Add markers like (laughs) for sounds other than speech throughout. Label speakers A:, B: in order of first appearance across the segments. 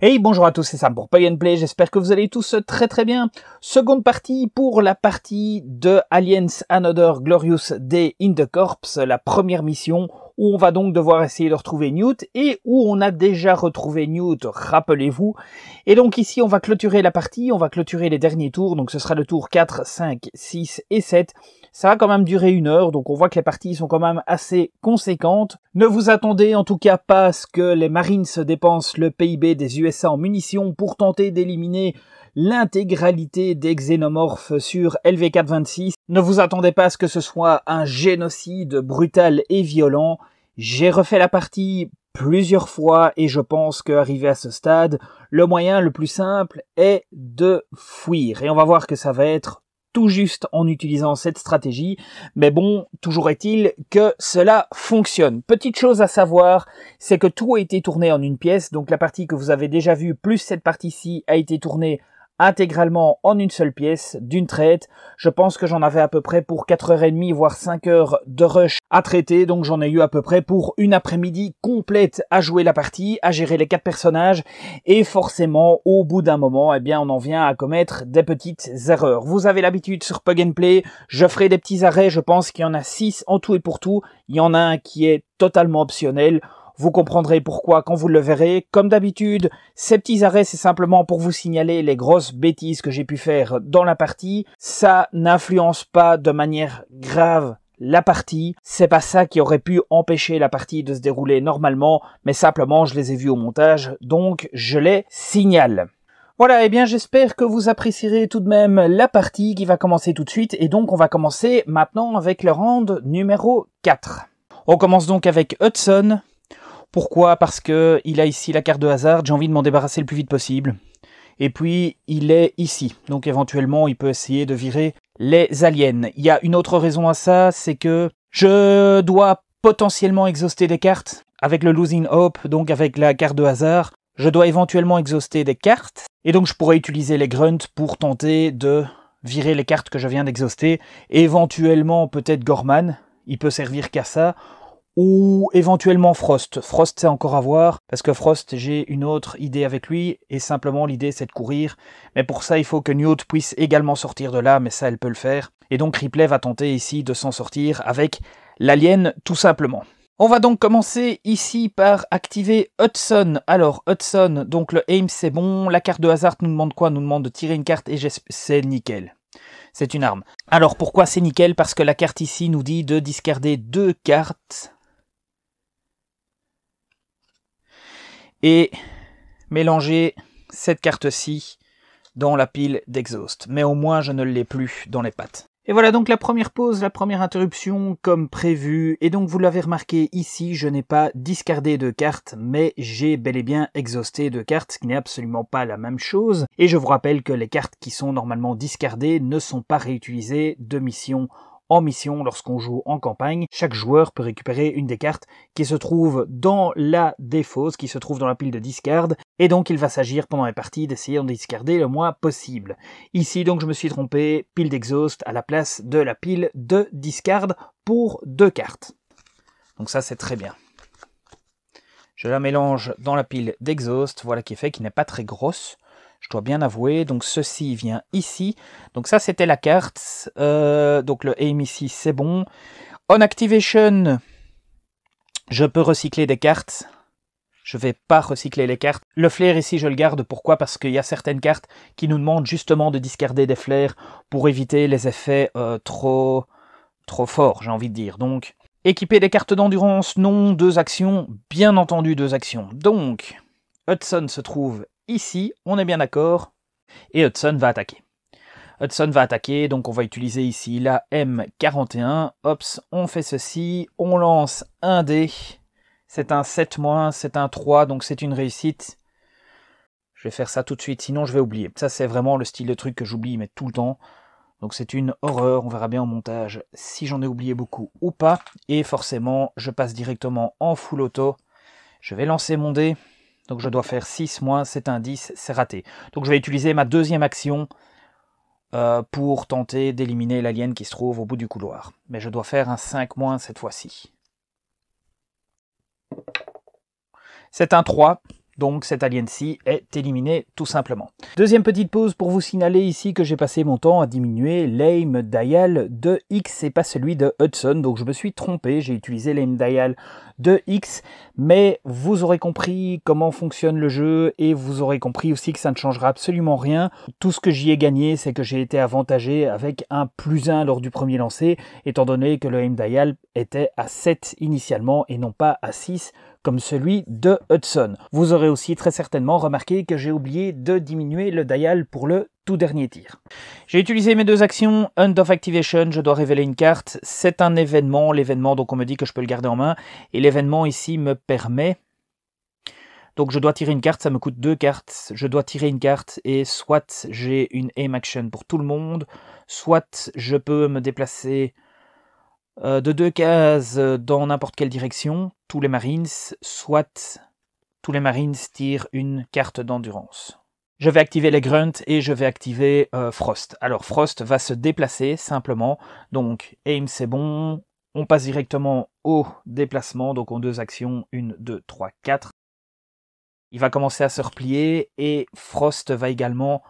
A: Hey, bonjour à tous, c'est Sam pour Pay and Play. J'espère que vous allez tous très très bien. Seconde partie pour la partie de Aliens Another Glorious Day in the Corps, la première mission où on va donc devoir essayer de retrouver Newt et où on a déjà retrouvé Newt, rappelez-vous. Et donc ici, on va clôturer la partie, on va clôturer les derniers tours, donc ce sera le tour 4, 5, 6 et 7. Ça va quand même duré une heure, donc on voit que les parties sont quand même assez conséquentes. Ne vous attendez en tout cas pas à ce que les Marines se dépensent le PIB des USA en munitions pour tenter d'éliminer l'intégralité des xénomorphes sur LV426. Ne vous attendez pas à ce que ce soit un génocide brutal et violent. J'ai refait la partie plusieurs fois et je pense qu'arrivé à ce stade, le moyen le plus simple est de fuir. Et on va voir que ça va être tout juste en utilisant cette stratégie. Mais bon, toujours est-il que cela fonctionne. Petite chose à savoir, c'est que tout a été tourné en une pièce. Donc la partie que vous avez déjà vue plus cette partie-ci a été tournée intégralement en une seule pièce, d'une traite. Je pense que j'en avais à peu près pour 4h30 voire 5h de rush à traiter, donc j'en ai eu à peu près pour une après-midi complète à jouer la partie, à gérer les quatre personnages, et forcément au bout d'un moment, eh bien on en vient à commettre des petites erreurs. Vous avez l'habitude sur Pug and Play, je ferai des petits arrêts, je pense qu'il y en a 6 en tout et pour tout, il y en a un qui est totalement optionnel. Vous comprendrez pourquoi quand vous le verrez. Comme d'habitude, ces petits arrêts, c'est simplement pour vous signaler les grosses bêtises que j'ai pu faire dans la partie. Ça n'influence pas de manière grave la partie. C'est pas ça qui aurait pu empêcher la partie de se dérouler normalement, mais simplement je les ai vus au montage, donc je les signale. Voilà, et eh bien j'espère que vous apprécierez tout de même la partie qui va commencer tout de suite, et donc on va commencer maintenant avec le round numéro 4. On commence donc avec Hudson, pourquoi Parce que il a ici la carte de hasard, j'ai envie de m'en débarrasser le plus vite possible. Et puis, il est ici. Donc éventuellement, il peut essayer de virer les aliens. Il y a une autre raison à ça, c'est que je dois potentiellement exhauster des cartes avec le Losing Hope, donc avec la carte de hasard. Je dois éventuellement exhauster des cartes. Et donc je pourrais utiliser les grunts pour tenter de virer les cartes que je viens d'exhauster. Éventuellement, peut-être Gorman. Il peut servir qu'à ça ou éventuellement Frost. Frost, c'est encore à voir, parce que Frost, j'ai une autre idée avec lui, et simplement l'idée, c'est de courir. Mais pour ça, il faut que Newt puisse également sortir de là, mais ça, elle peut le faire. Et donc Ripley va tenter ici de s'en sortir avec l'alien, tout simplement. On va donc commencer ici par activer Hudson. Alors Hudson, donc le aim c'est bon, la carte de hasard nous demande quoi Nous demande de tirer une carte et c'est nickel. C'est une arme. Alors pourquoi c'est nickel Parce que la carte ici nous dit de discarder deux cartes et mélanger cette carte-ci dans la pile d'exhaust. Mais au moins, je ne l'ai plus dans les pattes. Et voilà donc la première pause, la première interruption comme prévu. Et donc vous l'avez remarqué ici, je n'ai pas discardé de cartes, mais j'ai bel et bien exhausté de cartes, ce qui n'est absolument pas la même chose. Et je vous rappelle que les cartes qui sont normalement discardées ne sont pas réutilisées de mission mission lorsqu'on joue en campagne. Chaque joueur peut récupérer une des cartes qui se trouve dans la défausse, qui se trouve dans la pile de discard, et donc il va s'agir pendant les parties d'essayer d'en discarder le moins possible. Ici donc je me suis trompé, pile d'exhaust à la place de la pile de discard pour deux cartes. Donc ça c'est très bien. Je la mélange dans la pile d'exhaust, voilà qui est fait, qui n'est pas très grosse je dois bien avouer. Donc ceci vient ici. Donc ça c'était la carte. Euh, donc le aim ici c'est bon. On activation, je peux recycler des cartes. Je vais pas recycler les cartes. Le flair ici, je le garde. Pourquoi Parce qu'il y a certaines cartes qui nous demandent justement de discarder des flairs pour éviter les effets euh, trop trop forts, j'ai envie de dire. Donc, équiper des cartes d'endurance, non, deux actions, bien entendu deux actions. Donc, Hudson se trouve Ici, on est bien d'accord. Et Hudson va attaquer. Hudson va attaquer, donc on va utiliser ici la M41. Ops, on fait ceci, on lance un dé. C'est un 7 moins, c'est un 3, donc c'est une réussite. Je vais faire ça tout de suite, sinon je vais oublier. Ça, c'est vraiment le style de truc que j'oublie, mais tout le temps. Donc c'est une horreur, on verra bien au montage si j'en ai oublié beaucoup ou pas. Et forcément, je passe directement en full auto. Je vais lancer mon dé. Donc je dois faire 6 moins un 10 c'est raté. Donc je vais utiliser ma deuxième action euh, pour tenter d'éliminer l'alien qui se trouve au bout du couloir. Mais je dois faire un 5 moins cette fois-ci. C'est un 3, donc cet alien-ci est éliminé tout simplement. Deuxième petite pause pour vous signaler ici que j'ai passé mon temps à diminuer l'aim dial de X et pas celui de Hudson. Donc je me suis trompé, j'ai utilisé l'aim dial de X, mais vous aurez compris comment fonctionne le jeu et vous aurez compris aussi que ça ne changera absolument rien. Tout ce que j'y ai gagné, c'est que j'ai été avantagé avec un plus 1 lors du premier lancer, étant donné que le aim dial était à 7 initialement et non pas à 6 comme celui de Hudson. Vous aurez aussi très certainement remarqué que j'ai oublié de diminuer le dial pour le tout dernier tir. J'ai utilisé mes deux actions, end of Activation, je dois révéler une carte, c'est un événement, l'événement donc on me dit que je peux le garder en main, et l'événement ici me permet... Donc je dois tirer une carte, ça me coûte deux cartes, je dois tirer une carte, et soit j'ai une aim action pour tout le monde, soit je peux me déplacer euh, de deux cases dans n'importe quelle direction, tous les Marines, soit tous les Marines tirent une carte d'endurance. Je vais activer les grunts et je vais activer euh, Frost. Alors Frost va se déplacer simplement. Donc aim c'est bon. On passe directement au déplacement. Donc en deux actions, une, deux, trois, quatre. Il va commencer à se replier et Frost va également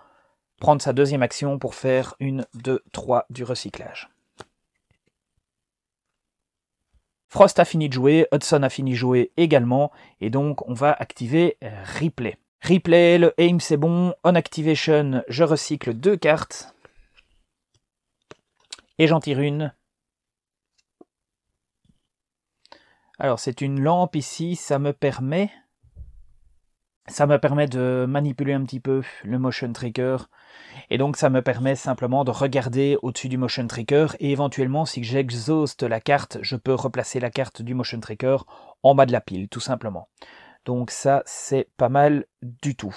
A: prendre sa deuxième action pour faire une deux, trois du recyclage. Frost a fini de jouer, Hudson a fini de jouer également, et donc on va activer euh, Replay. Replay, le aim c'est bon, on activation, je recycle deux cartes, et j'en tire une. Alors c'est une lampe ici, ça me permet ça me permet de manipuler un petit peu le motion tricker. Et donc ça me permet simplement de regarder au-dessus du motion tricker. et éventuellement si j'exhauste la carte, je peux replacer la carte du motion tricker en bas de la pile tout simplement. Donc ça c'est pas mal du tout.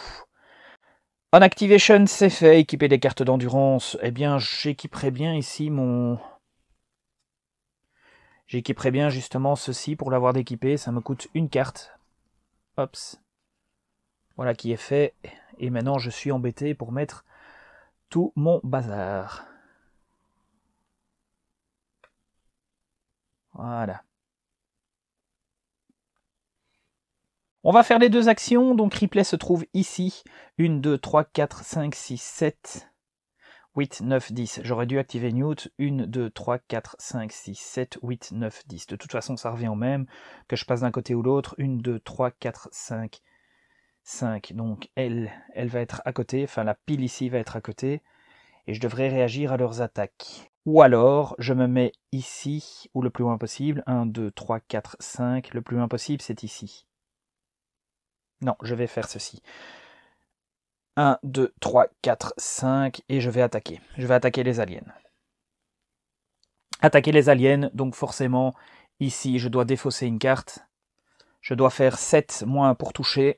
A: En activation c'est fait, équiper des cartes d'endurance, eh bien j'équiperai bien ici mon... J'équiperai bien justement ceci pour l'avoir déquipé, ça me coûte une carte. Oups voilà qui est fait. Et maintenant, je suis embêté pour mettre tout mon bazar. Voilà. On va faire les deux actions. Donc replay se trouve ici. 1, 2, 3, 4, 5, 6, 7, 8, 9, 10. J'aurais dû activer Newt. 1, 2, 3, 4, 5, 6, 7, 8, 9, 10. De toute façon, ça revient au même. Que je passe d'un côté ou l'autre. 1, 2, 3, 4, 5, 5. Donc elle, elle va être à côté, enfin la pile ici va être à côté, et je devrais réagir à leurs attaques. Ou alors, je me mets ici, ou le plus loin possible, 1, 2, 3, 4, 5, le plus loin possible c'est ici. Non, je vais faire ceci. 1, 2, 3, 4, 5, et je vais attaquer. Je vais attaquer les aliens. Attaquer les aliens, donc forcément, ici, je dois défausser une carte. Je dois faire 7 moins pour toucher.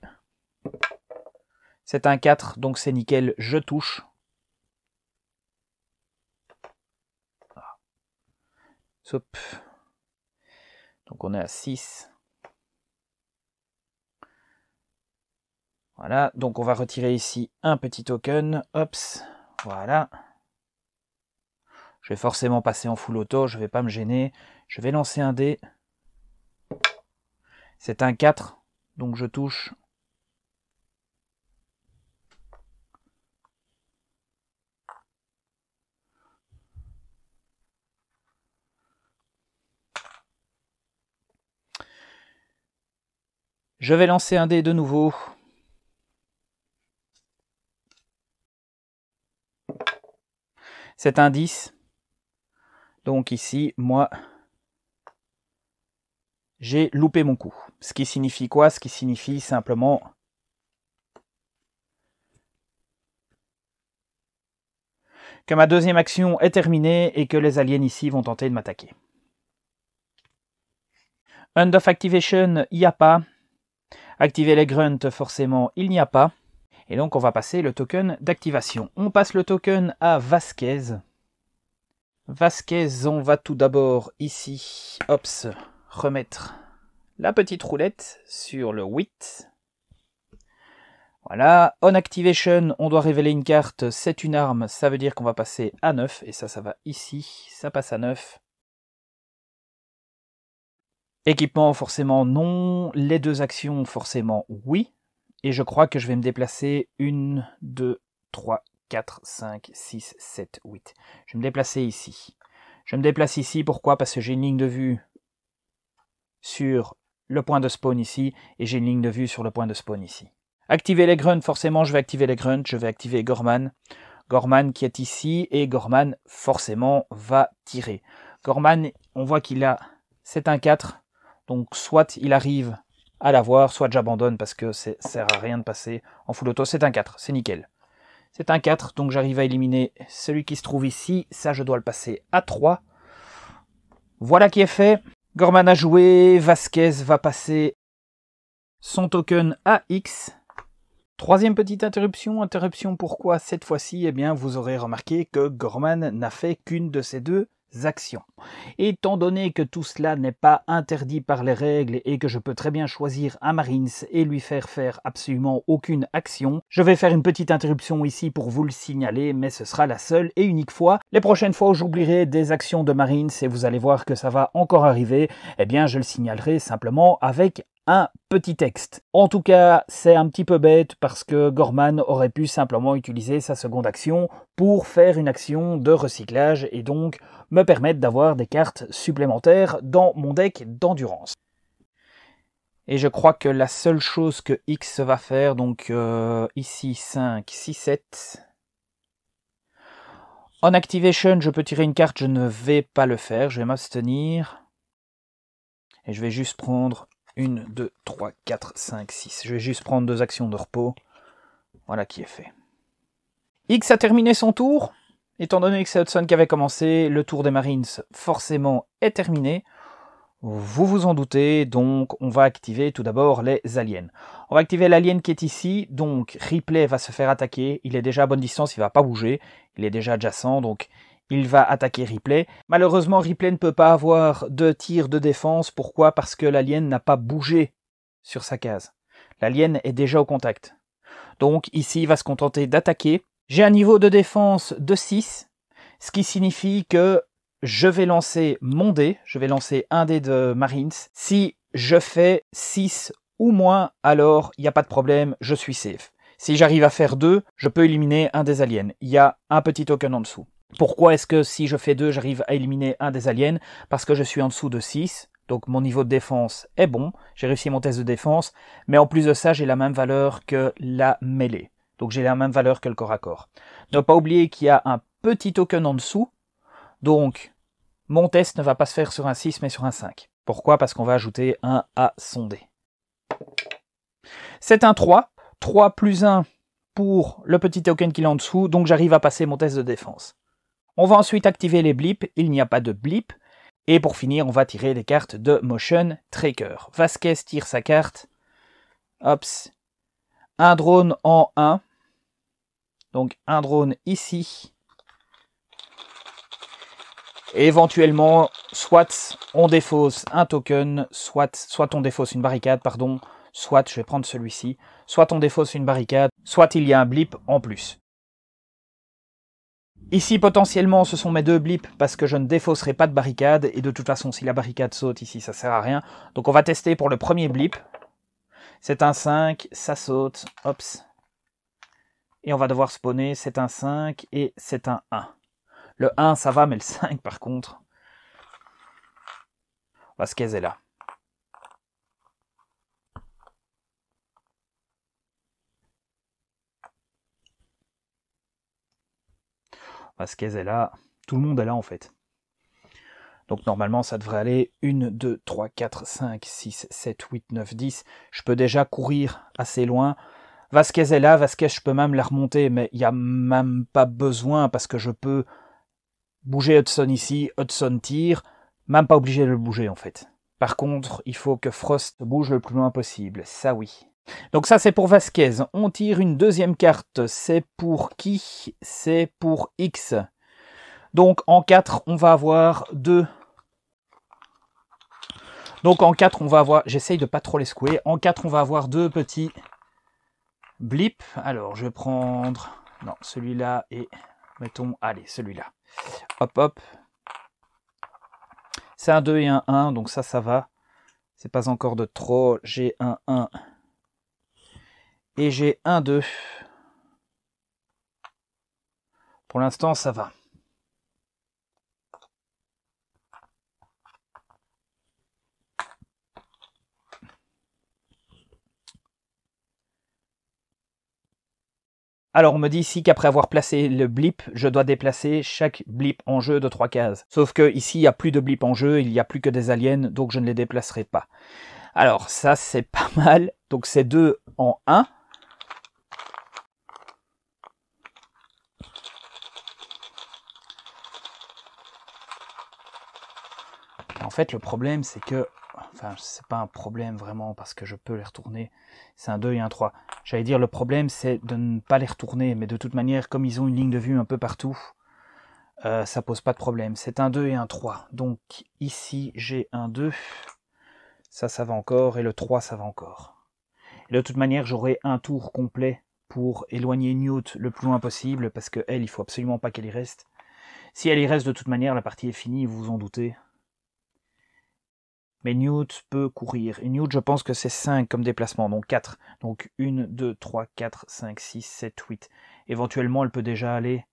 A: C'est un 4, donc c'est nickel, je touche. Donc on est à 6. Voilà, donc on va retirer ici un petit token. Ops, voilà. Je vais forcément passer en full auto, je ne vais pas me gêner. Je vais lancer un dé. C'est un 4, donc je touche. Je vais lancer un dé de nouveau. C'est un 10. Donc ici, moi, j'ai loupé mon coup. Ce qui signifie quoi Ce qui signifie simplement que ma deuxième action est terminée et que les aliens ici vont tenter de m'attaquer. End of activation, il n'y a pas. Activer les grunts, forcément, il n'y a pas. Et donc on va passer le token d'activation. On passe le token à Vasquez. Vasquez, on va tout d'abord ici, ops, remettre la petite roulette sur le 8. Voilà, on activation, on doit révéler une carte, c'est une arme, ça veut dire qu'on va passer à 9, et ça, ça va ici, ça passe à 9. Équipement, forcément non. Les deux actions, forcément oui. Et je crois que je vais me déplacer 1, 2, 3, 4, 5, 6, 7, 8. Je vais me déplacer ici. Je me déplace ici, pourquoi Parce que j'ai une ligne de vue sur le point de spawn ici, et j'ai une ligne de vue sur le point de spawn ici. Activer les grunts, forcément, je vais activer les grunts, je vais activer Gorman. Gorman qui est ici, et Gorman, forcément, va tirer. Gorman, on voit qu'il a... C'est un 4, donc soit il arrive à l'avoir, soit j'abandonne parce que ça sert à rien de passer en full auto. C'est un 4, c'est nickel. C'est un 4, donc j'arrive à éliminer celui qui se trouve ici. Ça, je dois le passer à 3. Voilà qui est fait. Gorman a joué, Vasquez va passer son token à X. Troisième petite interruption, interruption pourquoi cette fois-ci Eh bien, vous aurez remarqué que Gorman n'a fait qu'une de ces deux actions. Étant donné que tout cela n'est pas interdit par les règles et que je peux très bien choisir un Marines et lui faire faire absolument aucune action, je vais faire une petite interruption ici pour vous le signaler, mais ce sera la seule et unique fois. Les prochaines fois où j'oublierai des actions de Marines et vous allez voir que ça va encore arriver, eh bien je le signalerai simplement avec un petit texte. En tout cas, c'est un petit peu bête parce que Gorman aurait pu simplement utiliser sa seconde action pour faire une action de recyclage et donc me permettre d'avoir des cartes supplémentaires dans mon deck d'endurance. Et je crois que la seule chose que X va faire, donc euh, ici 5, 6, 7. En activation, je peux tirer une carte, je ne vais pas le faire, je vais m'abstenir. Et je vais juste prendre 1, 2, 3, 4, 5, 6. Je vais juste prendre deux actions de repos. Voilà qui est fait. X a terminé son tour. Étant donné que c'est Hudson qui avait commencé, le tour des Marines forcément est terminé. Vous vous en doutez, donc on va activer tout d'abord les aliens. On va activer l'alien qui est ici, donc Ripley va se faire attaquer, il est déjà à bonne distance, il ne va pas bouger, il est déjà adjacent, donc il va attaquer Ripley. Malheureusement, Ripley ne peut pas avoir de tir de défense. Pourquoi Parce que l'alien n'a pas bougé sur sa case. L'alien est déjà au contact. Donc ici, il va se contenter d'attaquer. J'ai un niveau de défense de 6, ce qui signifie que je vais lancer mon dé, je vais lancer un dé de Marines. Si je fais 6 ou moins, alors il n'y a pas de problème, je suis safe. Si j'arrive à faire 2, je peux éliminer un des aliens. Il y a un petit token en dessous. Pourquoi est-ce que si je fais 2, j'arrive à éliminer un des aliens Parce que je suis en dessous de 6, donc mon niveau de défense est bon, j'ai réussi mon test de défense, mais en plus de ça, j'ai la même valeur que la mêlée. Donc j'ai la même valeur que le corps à corps. Ne pas oublier qu'il y a un petit token en dessous, donc mon test ne va pas se faire sur un 6 mais sur un 5. Pourquoi Parce qu'on va ajouter un à sondé. C'est un 3, 3 plus 1 pour le petit token qu'il est en dessous, donc j'arrive à passer mon test de défense. On va ensuite activer les blips, il n'y a pas de blip. Et pour finir, on va tirer les cartes de Motion Tracker. Vasquez tire sa carte. Hops. Un drone en 1. Donc un drone ici. éventuellement, soit on défausse un token, soit, soit on défausse une barricade, pardon, soit je vais prendre celui-ci, soit on défausse une barricade, soit il y a un blip en plus. Ici, potentiellement, ce sont mes deux blips parce que je ne défausserai pas de barricade. Et de toute façon, si la barricade saute ici, ça sert à rien. Donc on va tester pour le premier blip. C'est un 5, ça saute, hops. Et on va devoir spawner, c'est un 5 et c'est un 1. Le 1, ça va, mais le 5, par contre... On va se caser là. Vasquez est là, tout le monde est là en fait. Donc normalement ça devrait aller 1, 2, 3, 4, 5, 6, 7, 8, 9, 10. Je peux déjà courir assez loin. Vasquez est là, Vasquez je peux même la remonter, mais il n'y a même pas besoin parce que je peux bouger Hudson ici, Hudson tire, même pas obligé de le bouger en fait. Par contre, il faut que Frost bouge le plus loin possible, ça oui. Donc ça c'est pour Vasquez. On tire une deuxième carte. C'est pour qui C'est pour X. Donc en 4, on va avoir 2. Donc en 4, on va avoir... J'essaye de pas trop les secouer. En 4, on va avoir deux petits blips. Alors je vais prendre... Non, celui-là et... Mettons... Allez, celui-là. Hop, hop. C'est un 2 et un 1, donc ça, ça va. C'est pas encore de trop. J'ai un 1. Et j'ai un 2. Pour l'instant, ça va. Alors on me dit ici qu'après avoir placé le blip, je dois déplacer chaque blip en jeu de trois cases. Sauf que ici il n'y a plus de blip en jeu, il n'y a plus que des aliens, donc je ne les déplacerai pas. Alors ça c'est pas (laughs) mal, donc c'est 2 en 1. en fait, le problème, c'est que, enfin, c'est pas un problème vraiment parce que je peux les retourner. C'est un 2 et un 3. J'allais dire, le problème, c'est de ne pas les retourner, mais de toute manière, comme ils ont une ligne de vue un peu partout, euh, ça pose pas de problème. C'est un 2 et un 3. Donc, ici, j'ai un 2. Ça, ça va encore. Et le 3, ça va encore. de toute manière, j'aurai un tour complet pour éloigner Newt le plus loin possible parce que elle, il faut absolument pas qu'elle y reste. Si elle y reste, de toute manière, la partie est finie, vous vous en doutez. Mais Newt peut courir. Et Newt, je pense que c'est 5 comme déplacement, donc 4. Donc 1, 2, 3, 4, 5, 6, 7, 8. Éventuellement, elle peut déjà aller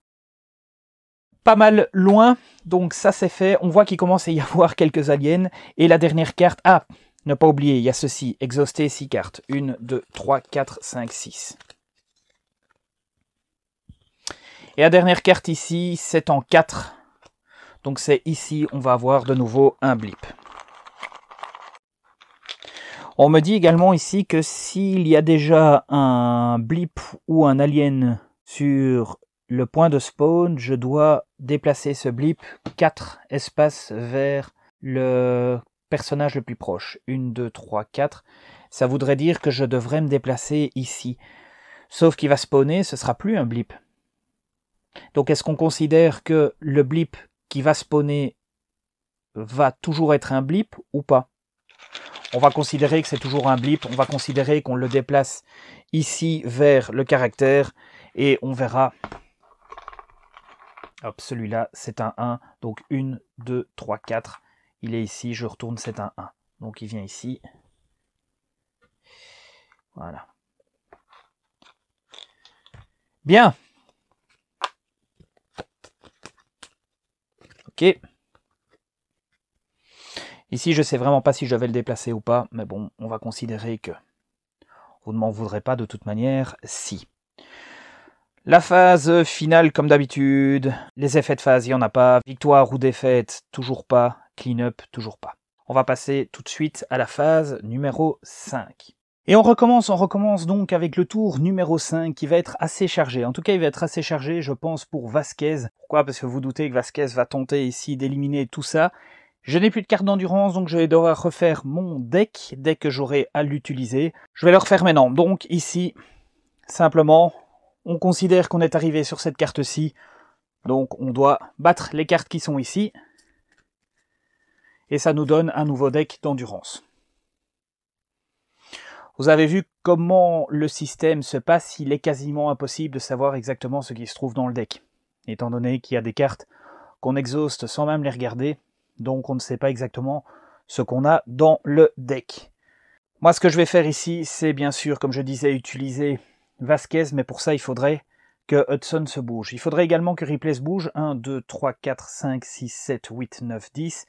A: pas mal loin. Donc ça, c'est fait. On voit qu'il commence à y (laughs) avoir quelques aliens. Et la dernière carte... Ah, ne pas oublier, il y a ceci. Exhauster 6 cartes. 1, 2, 3, 4, 5, 6. Et la dernière carte ici, c'est en 4. Donc c'est ici, on va avoir de nouveau un blip. On me dit également ici que s'il y a déjà un blip ou un alien sur le point de spawn, je dois déplacer ce blip 4 espaces vers le personnage le plus proche. 1, 2, 3, 4. Ça voudrait dire que je devrais me déplacer ici. Sauf qu'il va spawner, ce sera plus un blip. Donc est-ce qu'on considère que le blip qui va spawner va toujours être un blip ou pas on va considérer que c'est toujours un blip, on va considérer qu'on le déplace ici vers le caractère, et on verra, celui-là, c'est un 1, donc 1, 2, 3, 4, il est ici, je retourne, c'est un 1, donc il vient ici, voilà. Bien. Ok. Ici, je sais vraiment pas si je vais le déplacer ou pas, mais bon, on va considérer que. Vous ne m'en voudrez pas de toute manière, si. La phase finale comme d'habitude, les effets de phase, il n'y en a pas, victoire ou défaite, toujours pas, clean-up, toujours pas. On va passer tout de suite à la phase numéro 5. Et on recommence, on recommence donc avec le tour numéro 5 qui va être assez chargé. En tout cas, il va être assez chargé, je pense, pour Vasquez. Pourquoi Parce que vous doutez que Vasquez va tenter ici d'éliminer tout ça. Je n'ai plus de carte d'endurance, donc je vais devoir refaire mon deck dès que j'aurai à l'utiliser. Je vais le refaire maintenant. Donc ici, simplement, on considère qu'on est arrivé sur cette carte-ci. Donc on doit battre les cartes qui sont ici. Et ça nous donne un nouveau deck d'endurance. Vous avez vu comment le système se passe, il est quasiment impossible de savoir exactement ce qui se trouve dans le deck. Étant donné qu'il y a des cartes qu'on exhauste sans même les regarder, donc on ne sait pas exactement ce qu'on a dans le deck. Moi, ce que je vais faire ici, c'est bien sûr, comme je disais, utiliser Vasquez, mais pour ça, il faudrait que Hudson se bouge. Il faudrait également que Ripley se bouge. 1, 2, 3, 4, 5, 6, 7, 8, 9, 10.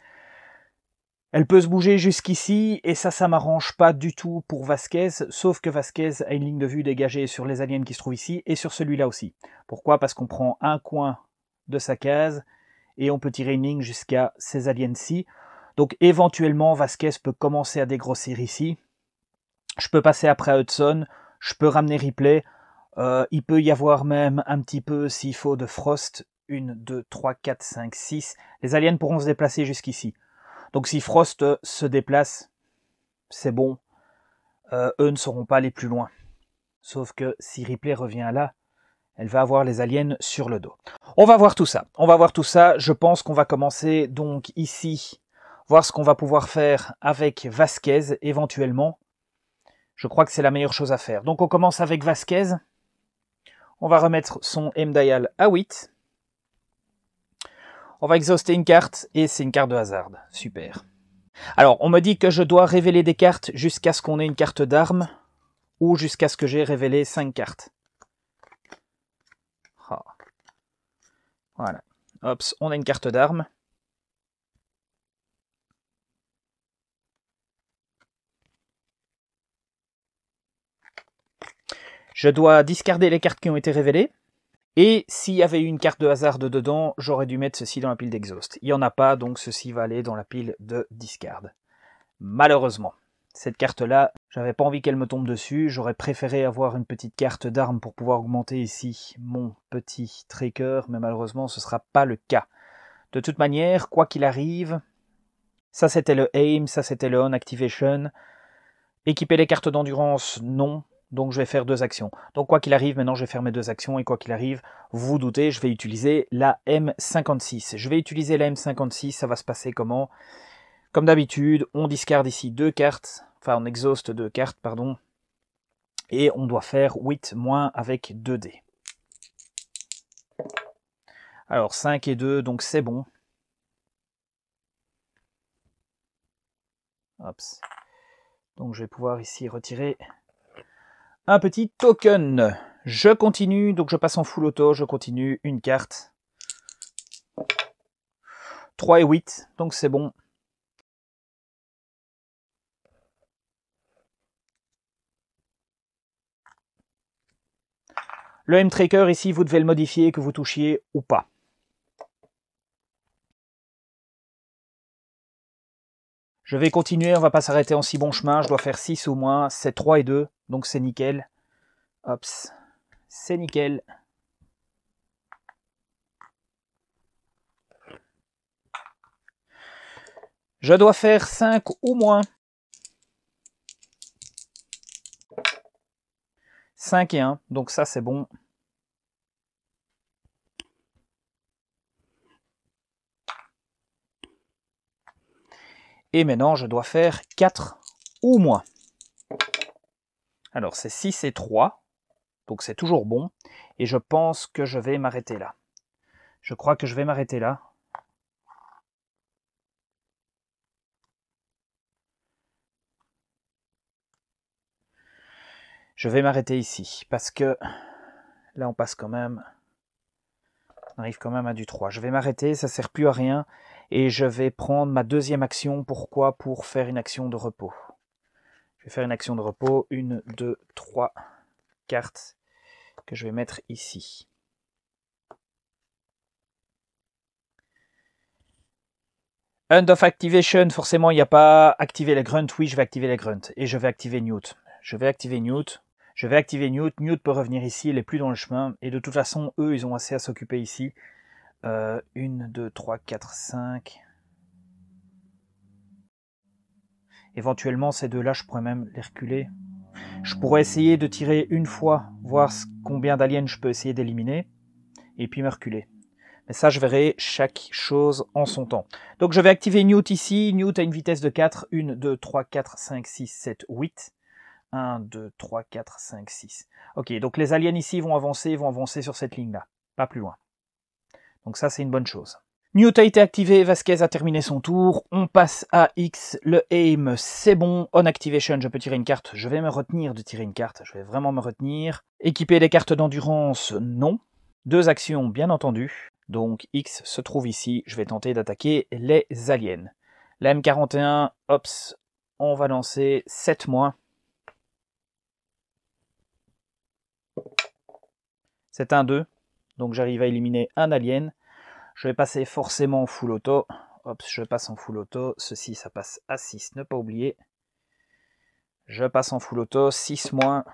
A: Elle peut se bouger jusqu'ici, et ça, ça m'arrange pas du tout pour Vasquez, sauf que Vasquez a une ligne de vue dégagée sur les aliens qui se trouvent ici, et sur celui-là aussi. Pourquoi Parce qu'on prend un coin de sa case, et on peut tirer une ligne jusqu'à ces aliens-ci. Donc éventuellement, Vasquez peut commencer à dégrossir ici. Je peux passer après Hudson, je peux ramener Ripley. Euh, il peut y avoir même un petit peu, s'il faut, de Frost. 1, 2, 3, 4, 5, 6. Les aliens pourront se déplacer jusqu'ici. Donc si Frost euh, se déplace, c'est bon. Euh, eux ne sauront pas aller plus loin. Sauf que si Ripley revient là, elle va avoir les aliens sur le dos. On va voir tout ça. On va voir tout ça. Je pense qu'on va commencer donc ici, voir ce qu'on va pouvoir faire avec Vasquez éventuellement. Je crois que c'est la meilleure chose à faire. Donc on commence avec Vasquez. On va remettre son Mdayal à 8. On va exhauster une carte et c'est une carte de hasard. Super. Alors, on me dit que je dois révéler des cartes jusqu'à ce qu'on ait une carte d'arme ou jusqu'à ce que j'ai révélé 5 cartes. Voilà. Hops, on a une carte d'armes. Je dois discarder les cartes qui ont été révélées. Et s'il y avait eu une carte de hasard dedans, j'aurais dû mettre ceci dans la pile d'exhaust. Il n'y en a pas, donc ceci va aller dans la pile de discard. Malheureusement, cette carte-là j'avais pas envie qu'elle me tombe dessus, j'aurais préféré avoir une petite carte d'armes pour pouvoir augmenter ici mon petit tracker, mais malheureusement ce sera pas le cas. De toute manière, quoi qu'il arrive, ça c'était le aim, ça c'était le on activation. Équiper les cartes d'endurance, non, donc je vais faire deux actions. Donc quoi qu'il arrive, maintenant je vais faire mes deux actions, et quoi qu'il arrive, vous, vous doutez, je vais utiliser la M56. Je vais utiliser la M56, ça va se passer comment comme d'habitude, on discarde ici deux cartes, enfin on exhauste deux cartes, pardon, et on doit faire 8 moins avec 2 dés. Alors 5 et 2, donc c'est bon. Donc je vais pouvoir ici retirer un petit token. Je continue, donc je passe en full auto, je continue une carte. 3 et 8, donc c'est bon. Le M-Tracker ici, vous devez le modifier, que vous touchiez ou pas. Je vais continuer, on va pas s'arrêter en si bon chemin, je dois faire 6 au moins, c'est 3 et 2, donc c'est nickel. Hop, c'est nickel. Je dois faire 5 ou moins. 5 et 1, donc ça c'est bon. Et maintenant, je dois faire 4 ou moins. Alors, c'est 6 et 3, donc c'est toujours bon. Et je pense que je vais m'arrêter là. Je crois que je vais m'arrêter là. Je vais m'arrêter ici parce que là on passe quand même. On arrive quand même à du 3. Je vais m'arrêter, ça sert plus à rien. Et je vais prendre ma deuxième action. Pourquoi Pour faire une action de repos. Je vais faire une action de repos. Une, deux, trois cartes que je vais mettre ici. End of activation, forcément, il n'y a pas activer les grunts. Oui, je vais activer les grunts. Et je vais activer Newt. Je vais activer Newt. Je vais activer Newt. Newt peut revenir ici, il n'est plus dans le chemin. Et de toute façon, eux, ils ont assez à s'occuper ici. 1, 2, 3, 4, 5. Éventuellement, ces deux-là, je pourrais même les reculer. Je pourrais essayer de tirer une fois, voir combien d'aliens je peux essayer d'éliminer, et puis me reculer. Mais ça, je verrai chaque chose en son temps. Donc je vais activer Newt ici. Newt a une vitesse de 4. 1, 2, 3, 4, 5, 6, 7, 8. 1, 2, 3, 4, 5, 6. Ok, donc les aliens ici vont avancer, vont avancer sur cette ligne-là, pas plus loin. Donc ça, c'est une bonne chose. Newt a été activé, Vasquez a terminé son tour, on passe à X, le aim, c'est bon, on activation, je peux tirer une carte, je vais me retenir de tirer une carte, je vais vraiment me retenir. Équiper des cartes d'endurance, non. Deux actions, bien entendu. Donc X se trouve ici, je vais tenter d'attaquer les aliens. La M41, hops, on va lancer 7 mois. C'est un 2, donc j'arrive à éliminer un alien. Je vais passer forcément en full auto. Hop, je passe en full auto. Ceci, ça passe à 6, ne pas oublier. Je passe en full auto, 6 moins,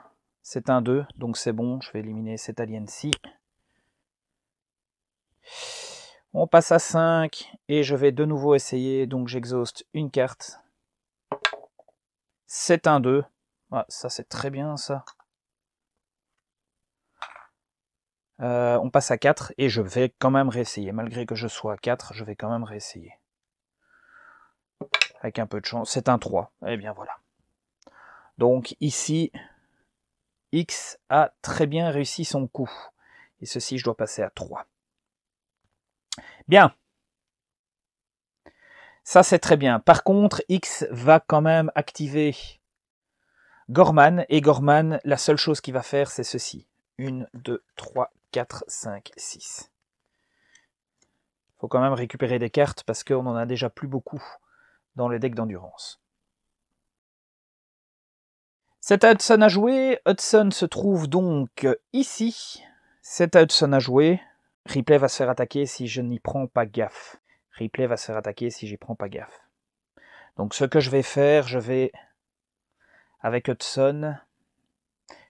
A: c'est un 2, donc c'est bon, je vais éliminer cet alien-ci. On passe à 5, et je vais de nouveau essayer, donc j'exhauste une carte. C'est un 2, ah, ça c'est très bien ça. Euh, on passe à 4 et je vais quand même réessayer. Malgré que je sois à 4, je vais quand même réessayer. Avec un peu de chance. C'est un 3. Et eh bien voilà. Donc ici, X a très bien réussi son coup. Et ceci, je dois passer à 3. Bien. Ça, c'est très bien. Par contre, X va quand même activer Gorman. Et Gorman, la seule chose qu'il va faire, c'est ceci. 1, 2, 3, 4, 5, 6. Il faut quand même récupérer des cartes parce qu'on n'en a déjà plus beaucoup dans les decks d'endurance. à Hudson à jouer, Hudson se trouve donc ici. à Hudson à jouer, Ripley va se faire attaquer si je n'y prends pas gaffe. Ripley va se faire attaquer si j'y prends pas gaffe. Donc ce que je vais faire, je vais... Avec Hudson,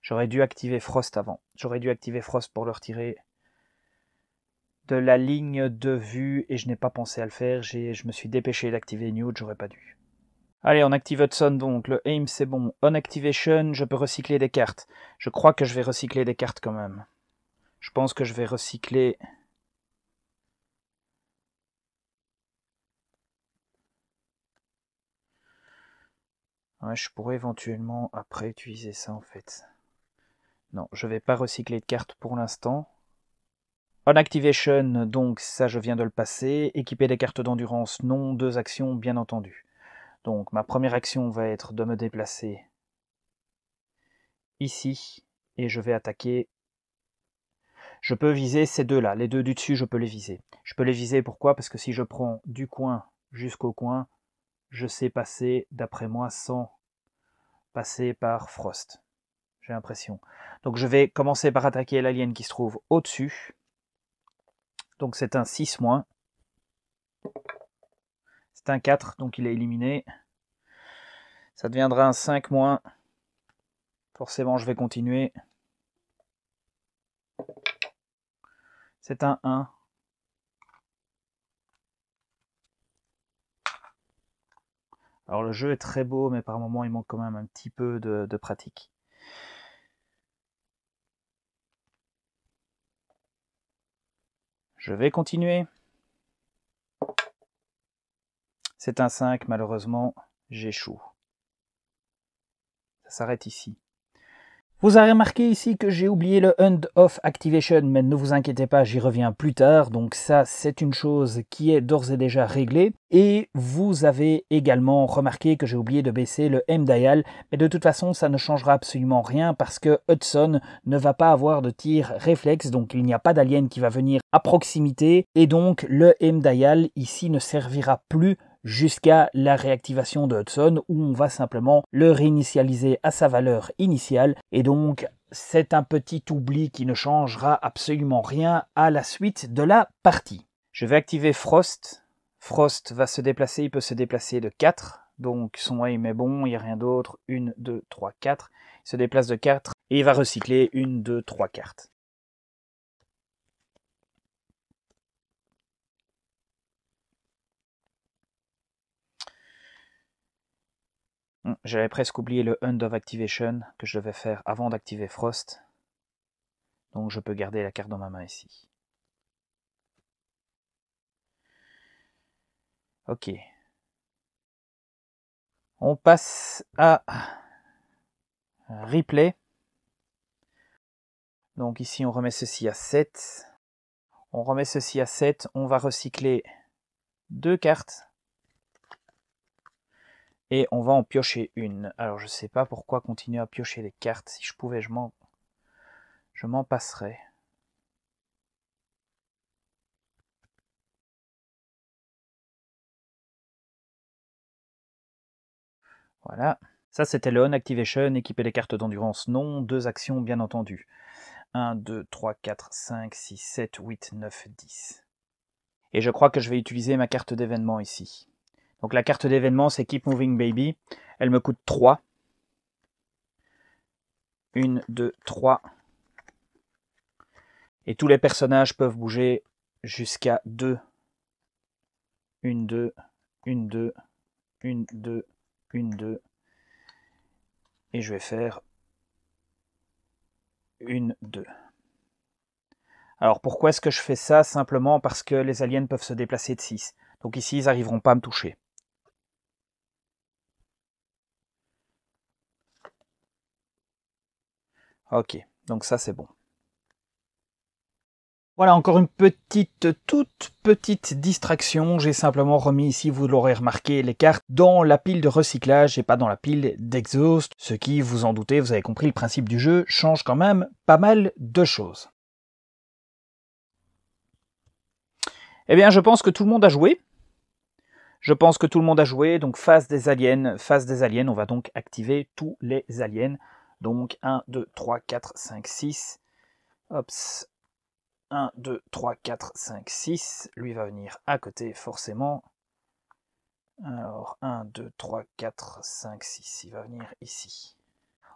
A: j'aurais dû activer Frost avant. J'aurais dû activer Frost pour le retirer de la ligne de vue et je n'ai pas pensé à le faire. Je me suis dépêché d'activer Newt, j'aurais pas dû. Allez, on active Hudson donc. Le aim c'est bon. On activation, je peux recycler des cartes. Je crois que je vais recycler des cartes quand même. Je pense que je vais recycler. Ouais, je pourrais éventuellement après utiliser ça en fait. Non, je ne vais pas recycler de cartes pour l'instant. On activation, donc ça je viens de le passer. Équiper des cartes d'endurance, non, deux actions bien entendu. Donc ma première action va être de me déplacer ici et je vais attaquer. Je peux viser ces deux-là, les deux du dessus, je peux les viser. Je peux les viser pourquoi Parce que si je prends du coin jusqu'au coin, je sais passer, d'après moi, sans passer par Frost j'ai l'impression. Donc je vais commencer par attaquer l'alien qui se trouve au-dessus. Donc c'est un 6 moins. C'est un 4, donc il est éliminé. Ça deviendra un 5 moins. Forcément, je vais continuer. C'est un 1. Alors le jeu est très beau, mais par moments il manque quand même un petit peu de pratique. Je vais continuer. C'est un 5, malheureusement, j'échoue. Ça s'arrête ici. Vous avez remarqué ici que j'ai oublié le End Off Activation, mais ne vous inquiétez pas, j'y reviens plus tard, donc ça c'est une chose qui est d'ores et déjà réglée. Et vous avez également remarqué que j'ai oublié de baisser le M-Dial, mais de toute façon ça ne changera absolument rien parce que Hudson ne va pas avoir de tir réflexe, donc il n'y a pas d'alien qui va venir à proximité, et donc le M-Dial ici ne servira plus jusqu'à la réactivation de Hudson où on va simplement le réinitialiser à sa valeur initiale et donc c'est un petit oubli qui ne changera absolument rien à la suite de la partie. Je vais activer Frost. Frost va se déplacer, il peut se déplacer de 4. Donc son aim est bon, il n'y a rien d'autre. 1, 2, 3, 4. Il se déplace de 4 et il va recycler 1, 2, 3 cartes. J'avais presque oublié le end of Activation que je devais faire avant d'activer Frost. Donc je peux garder la carte dans ma main ici. Ok. On passe à replay. Donc ici on remet ceci à 7. On remet ceci à 7. On va recycler deux cartes et on va en piocher une. Alors je sais pas pourquoi continuer à piocher les cartes. Si je pouvais, je m'en je m'en passerais. Voilà. Ça, c'était le On Activation, équiper les cartes d'endurance. Non, deux actions, bien entendu. 1, 2, 3, 4, 5, 6, 7, 8, 9, 10. Et je crois que je vais utiliser ma carte d'événement ici. Donc la carte d'événement, c'est Keep Moving Baby. Elle me coûte 3. 1, 2, 3. Et tous les personnages peuvent bouger jusqu'à 2. 1, 2, 1, 2, 1, 2, 1, 2. Et je vais faire 1, 2. Alors pourquoi est-ce que je fais ça Simplement parce que les aliens peuvent se déplacer de 6. Donc ici, ils n'arriveront pas à me toucher. Ok, donc ça c'est bon. Voilà encore une petite, toute petite distraction. J'ai simplement remis ici, vous l'aurez remarqué, les cartes dans la pile de recyclage et pas dans la pile d'exhaust. Ce qui, vous en doutez, vous avez compris le principe du jeu, change quand même pas mal de choses. Eh bien, je pense que tout le monde a joué. Je pense que tout le monde a joué, donc face des aliens, face des aliens, on va donc activer tous les aliens. Donc 1, 2, 3, 4, 5, 6. Hop, 1, 2, 3, 4, 5, 6. Lui va venir à côté, forcément. Alors 1, 2, 3, 4, 5, 6. Il va venir ici.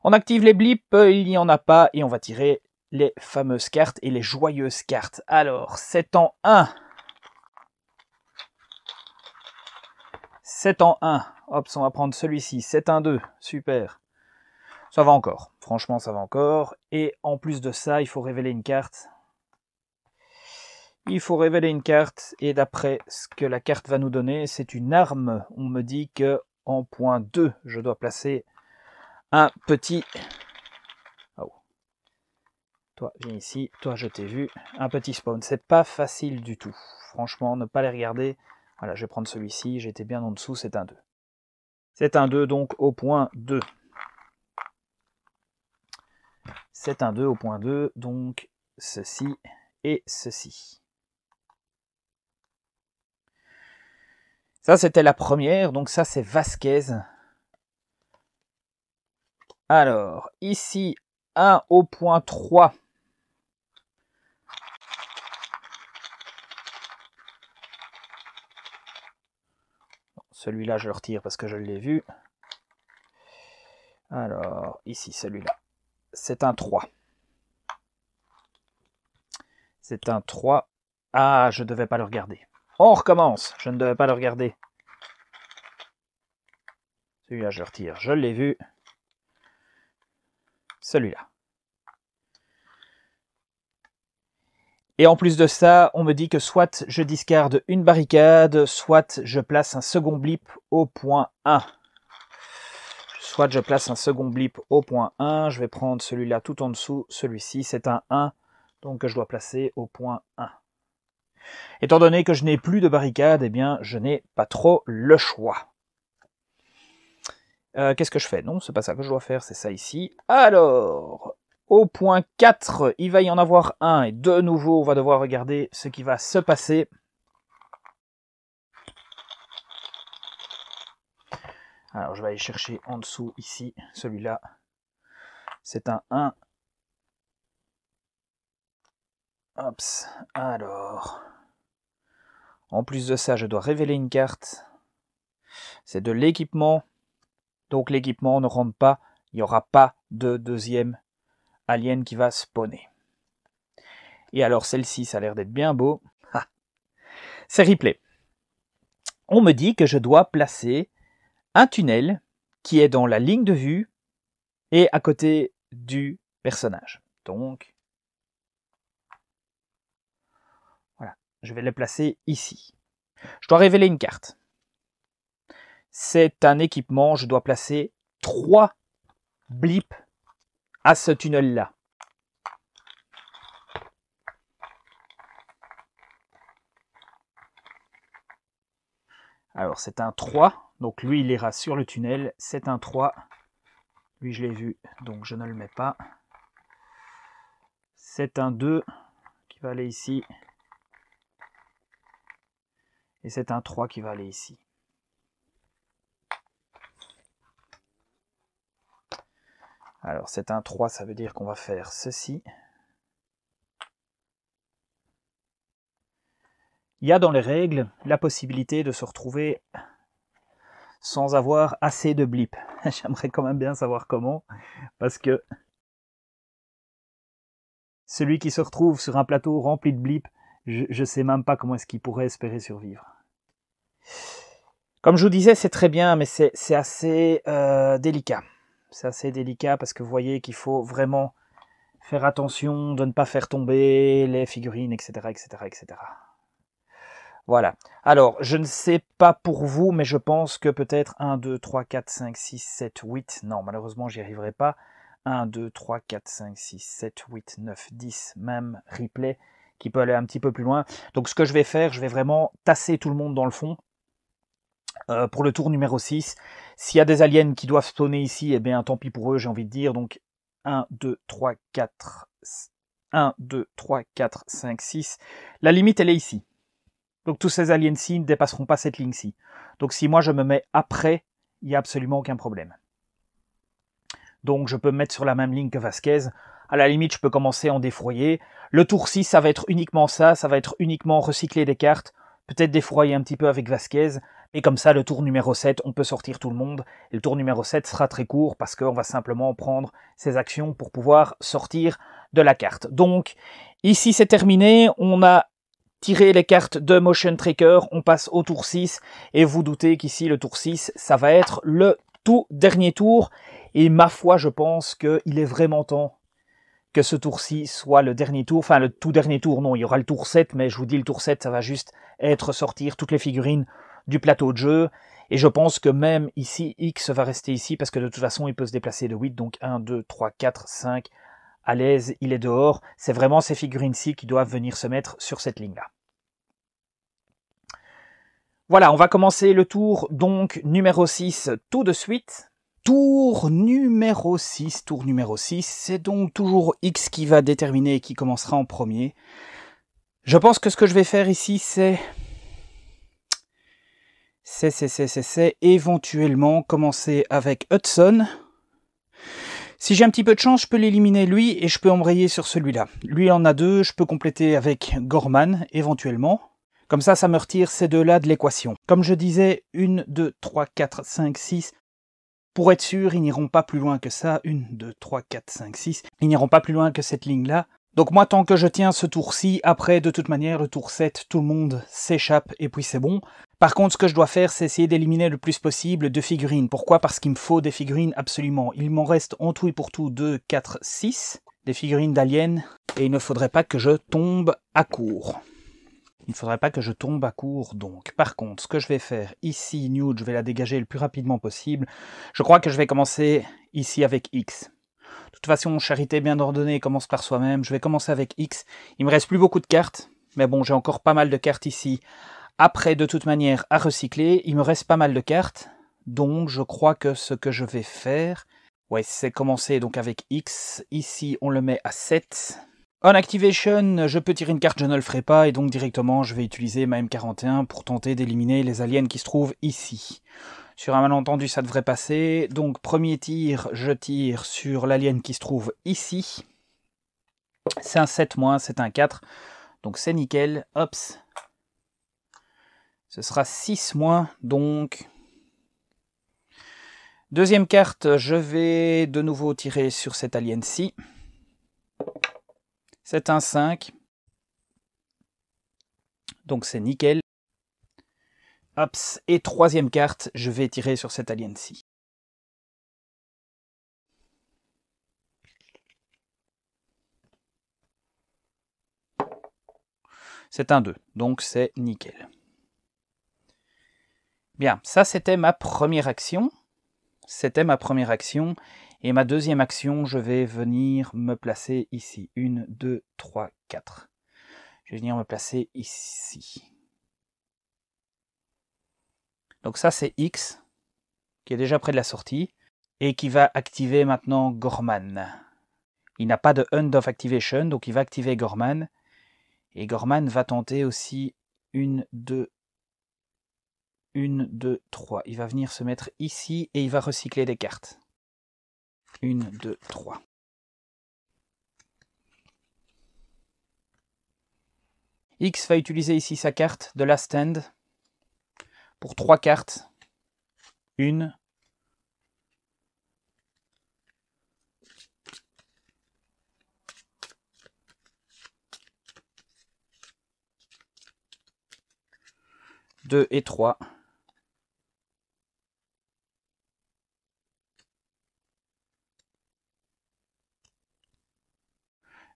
A: On active les blips, il n'y en a pas, et on va tirer les fameuses cartes et les joyeuses cartes. Alors, 7 en 1. 7 en 1. Hop, on va prendre celui-ci. 7 en 2. Super. Ça va encore. Franchement, ça va encore. Et en plus de ça, il faut révéler une carte. Il faut révéler une carte. Et d'après ce que la carte va nous donner, c'est une arme. On me dit que en point 2, je dois placer un petit... Oh. Toi, viens ici. Toi, je t'ai vu. Un petit spawn. C'est pas facile du tout. Franchement, ne pas les regarder. Voilà, je vais prendre celui-ci. J'étais bien en dessous. C'est un 2. C'est un 2, donc au point 2. C'est un 2 au point 2, donc ceci et ceci. Ça, c'était la première, donc ça, c'est Vasquez. Alors, ici, 1 au point 3. Celui-là, je le retire parce que je l'ai vu. Alors, ici, celui-là. C'est un 3. C'est un 3. Ah, je ne devais pas le regarder. On recommence. Je ne devais pas le regarder. Celui-là, je le retire. Je l'ai vu. Celui-là. Et en plus de ça, on me dit que soit je discarde une barricade, soit je place un second blip au point 1. Soit je place un second blip au point 1, je vais prendre celui-là tout en dessous, celui-ci c'est un 1, donc je dois placer au point 1. Étant donné que je n'ai plus de barricade, eh bien je n'ai pas trop le choix. Euh, qu'est-ce que je fais Non, c'est pas ça que je dois faire, c'est ça ici. Alors, au point 4, il va y en avoir un, et de nouveau on va devoir regarder ce qui va se passer. Alors je vais aller chercher en dessous ici, celui-là. C'est un 1. Oups. alors. En plus de ça, je dois révéler une carte. C'est de l'équipement. Donc l'équipement ne rentre pas. Il n'y aura pas de deuxième alien qui va spawner. Et alors celle-ci, ça a l'air d'être bien beau. C'est replay. On me dit que je dois placer un tunnel qui est dans la ligne de vue et à côté du personnage. Donc, voilà, je vais le placer ici. Je dois révéler une carte. C'est un équipement, je dois placer trois blips à ce tunnel-là. Alors c'est un 3, donc lui, il ira sur le tunnel. C'est un 3. Lui, je l'ai vu, donc je ne le mets pas. C'est un 2 qui va aller ici. Et c'est un 3 qui va aller ici. Alors c'est un 3, ça veut dire qu'on va faire ceci. Il y a dans les règles la possibilité de se retrouver sans avoir assez de blip. (laughs) J'aimerais quand même bien savoir comment, parce que celui qui se retrouve sur un plateau rempli de blip, je ne sais même pas comment est-ce qu'il pourrait espérer survivre. Comme je vous disais, c'est très bien, mais c'est assez euh, délicat. C'est assez délicat parce que vous voyez qu'il faut vraiment faire attention de ne pas faire tomber les figurines, etc., etc., etc. Voilà. Alors, je ne sais pas pour vous, mais je pense que peut-être 1, 2, 3, 4, 5, 6, 7, 8. Non, malheureusement, j'y arriverai pas. 1, 2, 3, 4, 5, 6, 7, 8, 9, 10, même replay qui peut aller un petit peu plus loin. Donc ce que je vais faire, je vais vraiment tasser tout le monde dans le fond. Euh, pour le tour numéro 6, s'il y a des aliens qui doivent spawner ici, eh bien tant pis pour eux, j'ai envie de dire. Donc 1, 2, 3, 4, 1, 2, 3, 4, 5, 6. La limite, elle est ici. Donc tous ces aliens-ci ne dépasseront pas cette ligne-ci. Donc si moi je me mets après, il n'y a absolument aucun problème. Donc je peux me mettre sur la même ligne que Vasquez. À la limite, je peux commencer en défroyer. Le tour 6, ça va être uniquement ça, ça va être uniquement recycler des cartes, peut-être défroyer un petit peu avec Vasquez, et comme ça, le tour numéro 7, on peut sortir tout le monde, et le tour numéro 7 sera très court, parce qu'on va simplement prendre ses actions pour pouvoir sortir de la carte. Donc, ici c'est terminé, on a tirez les cartes de Motion Tracker, on passe au tour 6, et vous doutez qu'ici, le tour 6, ça va être le tout dernier tour, et ma foi, je pense qu'il est vraiment temps que ce tour-ci soit le dernier tour, enfin le tout dernier tour, non, il y aura le tour 7, mais je vous dis, le tour 7, ça va juste être sortir toutes les figurines du plateau de jeu, et je pense que même ici, X va rester ici, parce que de toute façon, il peut se déplacer de 8, donc 1, 2, 3, 4, 5, à l'aise, il est dehors. C'est vraiment ces figurines-ci qui doivent venir se mettre sur cette ligne-là. Voilà, on va commencer le tour donc numéro 6 tout de suite. Tour numéro 6, tour numéro 6, c'est donc toujours X qui va déterminer et qui commencera en premier. Je pense que ce que je vais faire ici, c'est... C'est, c'est, c'est, c'est, éventuellement commencer avec Hudson. Si j'ai un petit peu de chance, je peux l'éliminer lui et je peux embrayer sur celui-là. Lui en a deux, je peux compléter avec Gorman éventuellement. Comme ça, ça me retire ces deux-là de l'équation. Comme je disais, 1, 2, 3, 4, 5, 6. Pour être sûr, ils n'iront pas plus loin que ça. 1, 2, 3, 4, 5, 6. Ils n'iront pas plus loin que cette ligne-là. Donc moi, tant que je tiens ce tour-ci, après, de toute manière, le tour 7, tout le monde s'échappe et puis c'est bon. Par contre, ce que je dois faire, c'est essayer d'éliminer le plus possible de figurines. Pourquoi Parce qu'il me faut des figurines absolument. Il m'en reste en tout et pour tout 2, 4, 6, des figurines d'aliens, et il ne faudrait pas que je tombe à court. Il ne faudrait pas que je tombe à court donc. Par contre, ce que je vais faire ici, Newt, je vais la dégager le plus rapidement possible. Je crois que je vais commencer ici avec X. De toute façon, charité bien ordonnée commence par soi-même. Je vais commencer avec X. Il me reste plus beaucoup de cartes, mais bon, j'ai encore pas mal de cartes ici après, de toute manière, à recycler, il me reste pas mal de cartes. Donc, je crois que ce que je vais faire... Ouais, c'est commencer donc avec X. Ici, on le met à 7. On activation, je peux tirer une carte, je ne le ferai pas, et donc directement, je vais utiliser ma M41 pour tenter d'éliminer les aliens qui se trouvent ici. Sur un malentendu, ça devrait passer. Donc, premier tir, je tire sur l'alien qui se trouve ici. C'est un 7-, c'est un 4. Donc c'est nickel. Hop ce sera 6 moins, donc... Deuxième carte, je vais de nouveau tirer sur cet alien-ci. C'est un 5. Donc c'est nickel. Et troisième carte, je vais tirer sur cet alien-ci. C'est un 2, donc c'est nickel. Bien, ça c'était ma première action. C'était ma première action. Et ma deuxième action, je vais venir me placer ici. Une, deux, trois, quatre. Je vais venir me placer ici. Donc ça c'est X, qui est déjà près de la sortie, et qui va activer maintenant Gorman. Il n'a pas de end of Activation, donc il va activer Gorman. Et Gorman va tenter aussi une, deux... 1, 2, 3. Il va venir se mettre ici et il va recycler des cartes. 1, 2, 3. X va utiliser ici sa carte de Last Stand pour 3 cartes. 1, 2 et 3.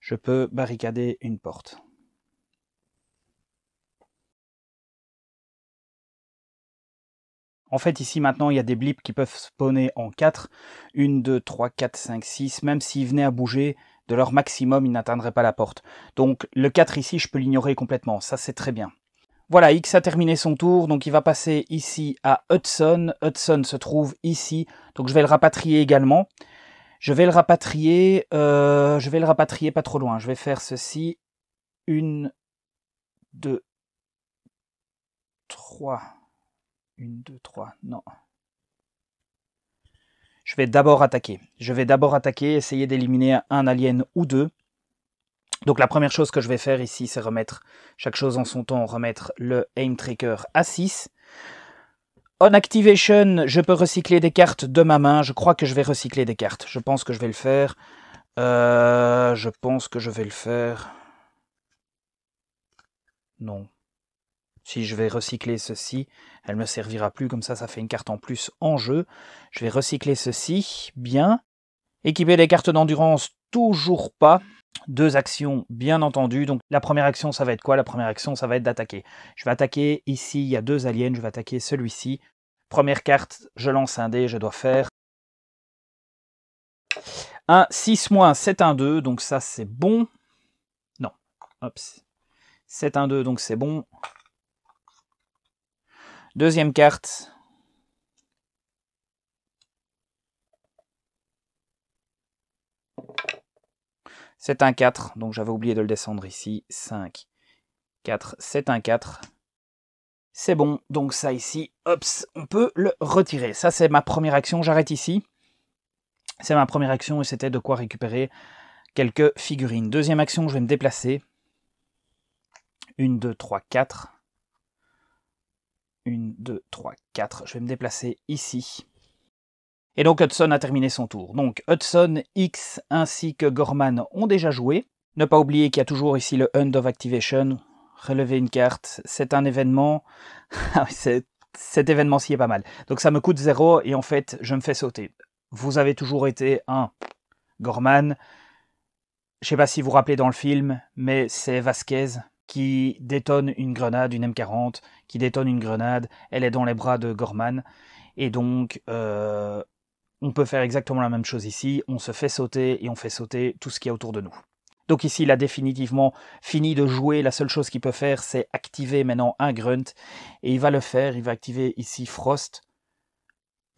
A: Je peux barricader une porte. En fait, ici maintenant, il y a des blips qui peuvent spawner en 4. 1, 2, 3, 4, 5, 6. Même s'ils venaient à bouger de leur maximum, ils n'atteindraient pas la porte. Donc le 4 ici, je peux l'ignorer complètement. Ça, c'est très bien. Voilà, X a terminé son tour, donc il va passer ici à Hudson. Hudson se trouve ici, donc je vais le rapatrier également. Je vais le rapatrier, euh, je vais le rapatrier pas trop loin. Je vais faire ceci. Une, deux, trois. Une, deux, trois. Non. Je vais d'abord attaquer. Je vais d'abord attaquer, essayer d'éliminer un alien ou deux. Donc la première chose que je vais faire ici, c'est remettre chaque chose en son temps, remettre le aim tracker à 6. On activation, je peux recycler des cartes de ma main. Je crois que je vais recycler des cartes. Je pense que je vais le faire. Euh, je pense que je vais le faire. Non. Si je vais recycler ceci, elle ne me servira plus, comme ça ça fait une carte en plus en jeu. Je vais recycler ceci, bien. Équiper les cartes d'endurance, toujours pas deux actions, bien entendu. Donc la première action, ça va être quoi La première action, ça va être d'attaquer. Je vais attaquer ici, il y a deux aliens, je vais attaquer celui-ci. Première carte, je lance un dé, je dois faire un 6 moins 7, 1, 2, donc ça c'est bon. Non, hop, 7, 1, 2, donc c'est bon. Deuxième carte, C'est un 4, donc j'avais oublié de le descendre ici. 5, 4, c'est un 4. C'est bon, donc ça ici, hops, on peut le retirer. Ça c'est ma première action, j'arrête ici. C'est ma première action et c'était de quoi récupérer quelques figurines. Deuxième action, je vais me déplacer. 1, 2, 3, 4. 1, 2, 3, 4. Je vais me déplacer ici. Et donc Hudson a terminé son tour. Donc Hudson, X ainsi que Gorman ont déjà joué. Ne pas oublier qu'il y a toujours ici le Hunt of Activation. Relever une carte, c'est un événement. (laughs) Ah cet événement-ci est pas mal. Donc ça me coûte 0 et en fait je me fais sauter. Vous avez toujours été un Gorman. Je sais pas si vous vous rappelez dans le film, mais c'est Vasquez qui détonne une grenade, une M40, qui détonne une grenade. Elle est dans les bras de Gorman. Et donc, euh, on peut faire exactement la même chose ici, on se fait sauter et on fait sauter tout ce qui est autour de nous. Donc ici, il a définitivement fini de jouer. La seule chose qu'il peut faire, c'est activer maintenant un grunt. Et il va le faire. Il va activer ici Frost.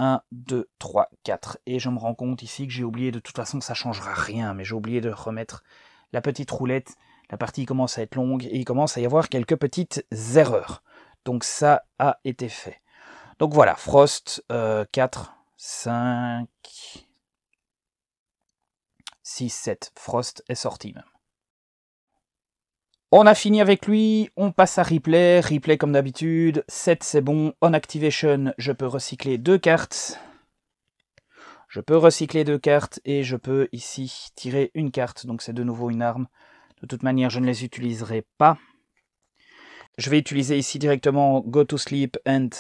A: 1, 2, 3, 4. Et je me rends compte ici que j'ai oublié, de toute façon, ça changera rien, mais j'ai oublié de remettre la petite roulette. La partie commence à être longue et il commence à y avoir quelques petites erreurs. Donc ça a été fait. Donc voilà, Frost 4, euh, 5, 6, 7. Frost est sorti même. On a fini avec lui, on passe à replay, replay comme d'habitude, 7 c'est bon, on activation, je peux recycler deux cartes. Je peux recycler deux cartes et je peux ici tirer une carte, donc c'est de nouveau une arme. De toute manière, je ne les utiliserai pas. Je vais utiliser ici directement Go to Sleep and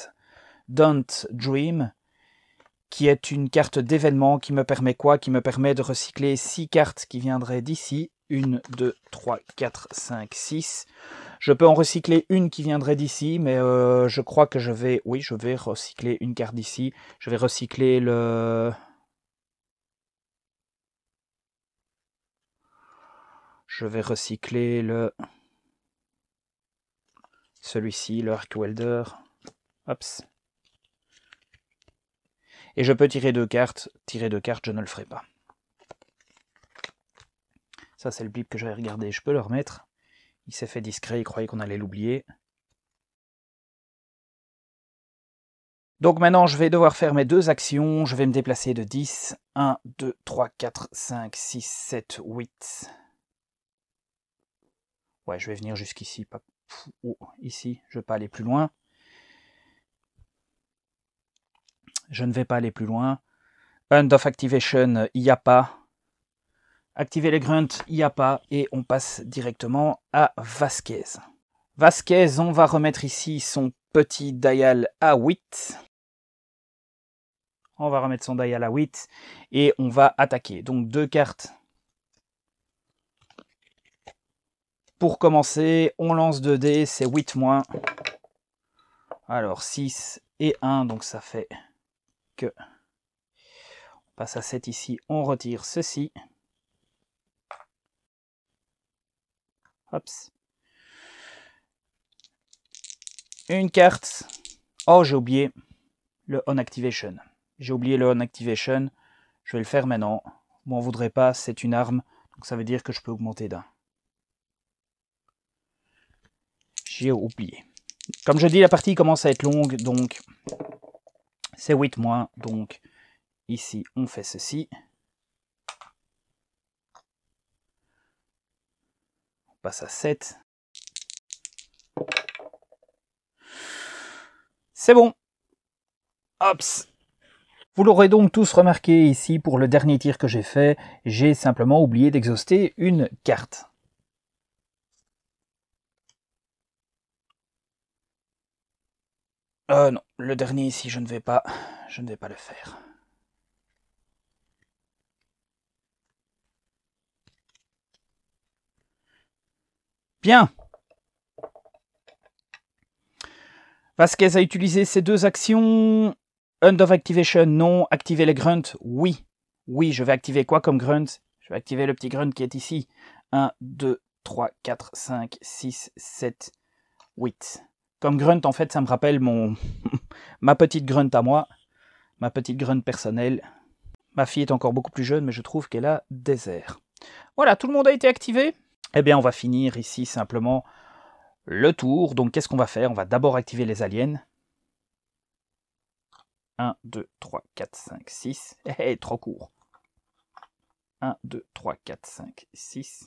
A: Don't Dream qui est une carte d'événement qui me permet quoi Qui me permet de recycler 6 cartes qui viendraient d'ici. 1, 2, 3, 4, 5, 6. Je peux en recycler une qui viendrait d'ici, mais euh, je crois que je vais... Oui, je vais recycler une carte d'ici. Je vais recycler le... Je vais recycler le... Celui-ci, le Arc Welder. Et je peux tirer deux cartes. Tirer deux cartes, je ne le ferai pas. Ça, c'est le blip que j'avais regardé. Je peux le remettre. Il s'est fait discret, il croyait qu'on allait l'oublier. Donc maintenant, je vais devoir faire mes deux actions. Je vais me déplacer de 10. 1, 2, 3, 4, 5, 6, 7, 8. Ouais, je vais venir jusqu'ici. Oh, ici, je ne vais pas aller plus loin. Je ne vais pas aller plus loin. End of activation, il n'y a pas. Activer les grunts, il n'y a pas. Et on passe directement à Vasquez. Vasquez, on va remettre ici son petit dial à 8. On va remettre son dial à 8 et on va attaquer. Donc deux cartes. Pour commencer, on lance 2 dés, c'est 8 moins. Alors 6 et 1, donc ça fait on passe à 7 ici, on retire ceci. Hop. Une carte. Oh, j'ai oublié le on activation. J'ai oublié le on activation. Je vais le faire maintenant. Vous m'en voudrait pas, c'est une arme. Donc ça veut dire que je peux augmenter d'un. J'ai oublié. Comme je dis, la partie commence à être longue, donc c'est 8 moins, Donc ici, on fait ceci. On passe à 7. C'est bon. Hops. Vous l'aurez donc tous remarqué ici, pour le dernier tir que j'ai fait, j'ai simplement oublié d'exhauster une carte. Euh non, le dernier ici, je ne vais pas, je ne vais pas le faire. Bien. Vasquez a utilisé ces deux actions. End of activation, non. Activer les grunts, oui. Oui, je vais activer quoi comme grunt Je vais activer le petit grunt qui est ici. 1, 2, 3, 4, 5, 6, 7, 8. Comme grunt, en fait, ça me rappelle mon (laughs) ma petite grunt à moi, ma petite grunt personnelle. Ma fille est encore beaucoup plus jeune, mais je trouve qu'elle a des airs. Voilà, tout le monde a été activé. Eh bien, on va finir ici simplement le tour. Donc, qu'est-ce qu'on va faire On va d'abord activer les aliens. 1, 2, 3, 4, 5, 6. Eh, trop court. 1, 2, 3, 4, 5, 6.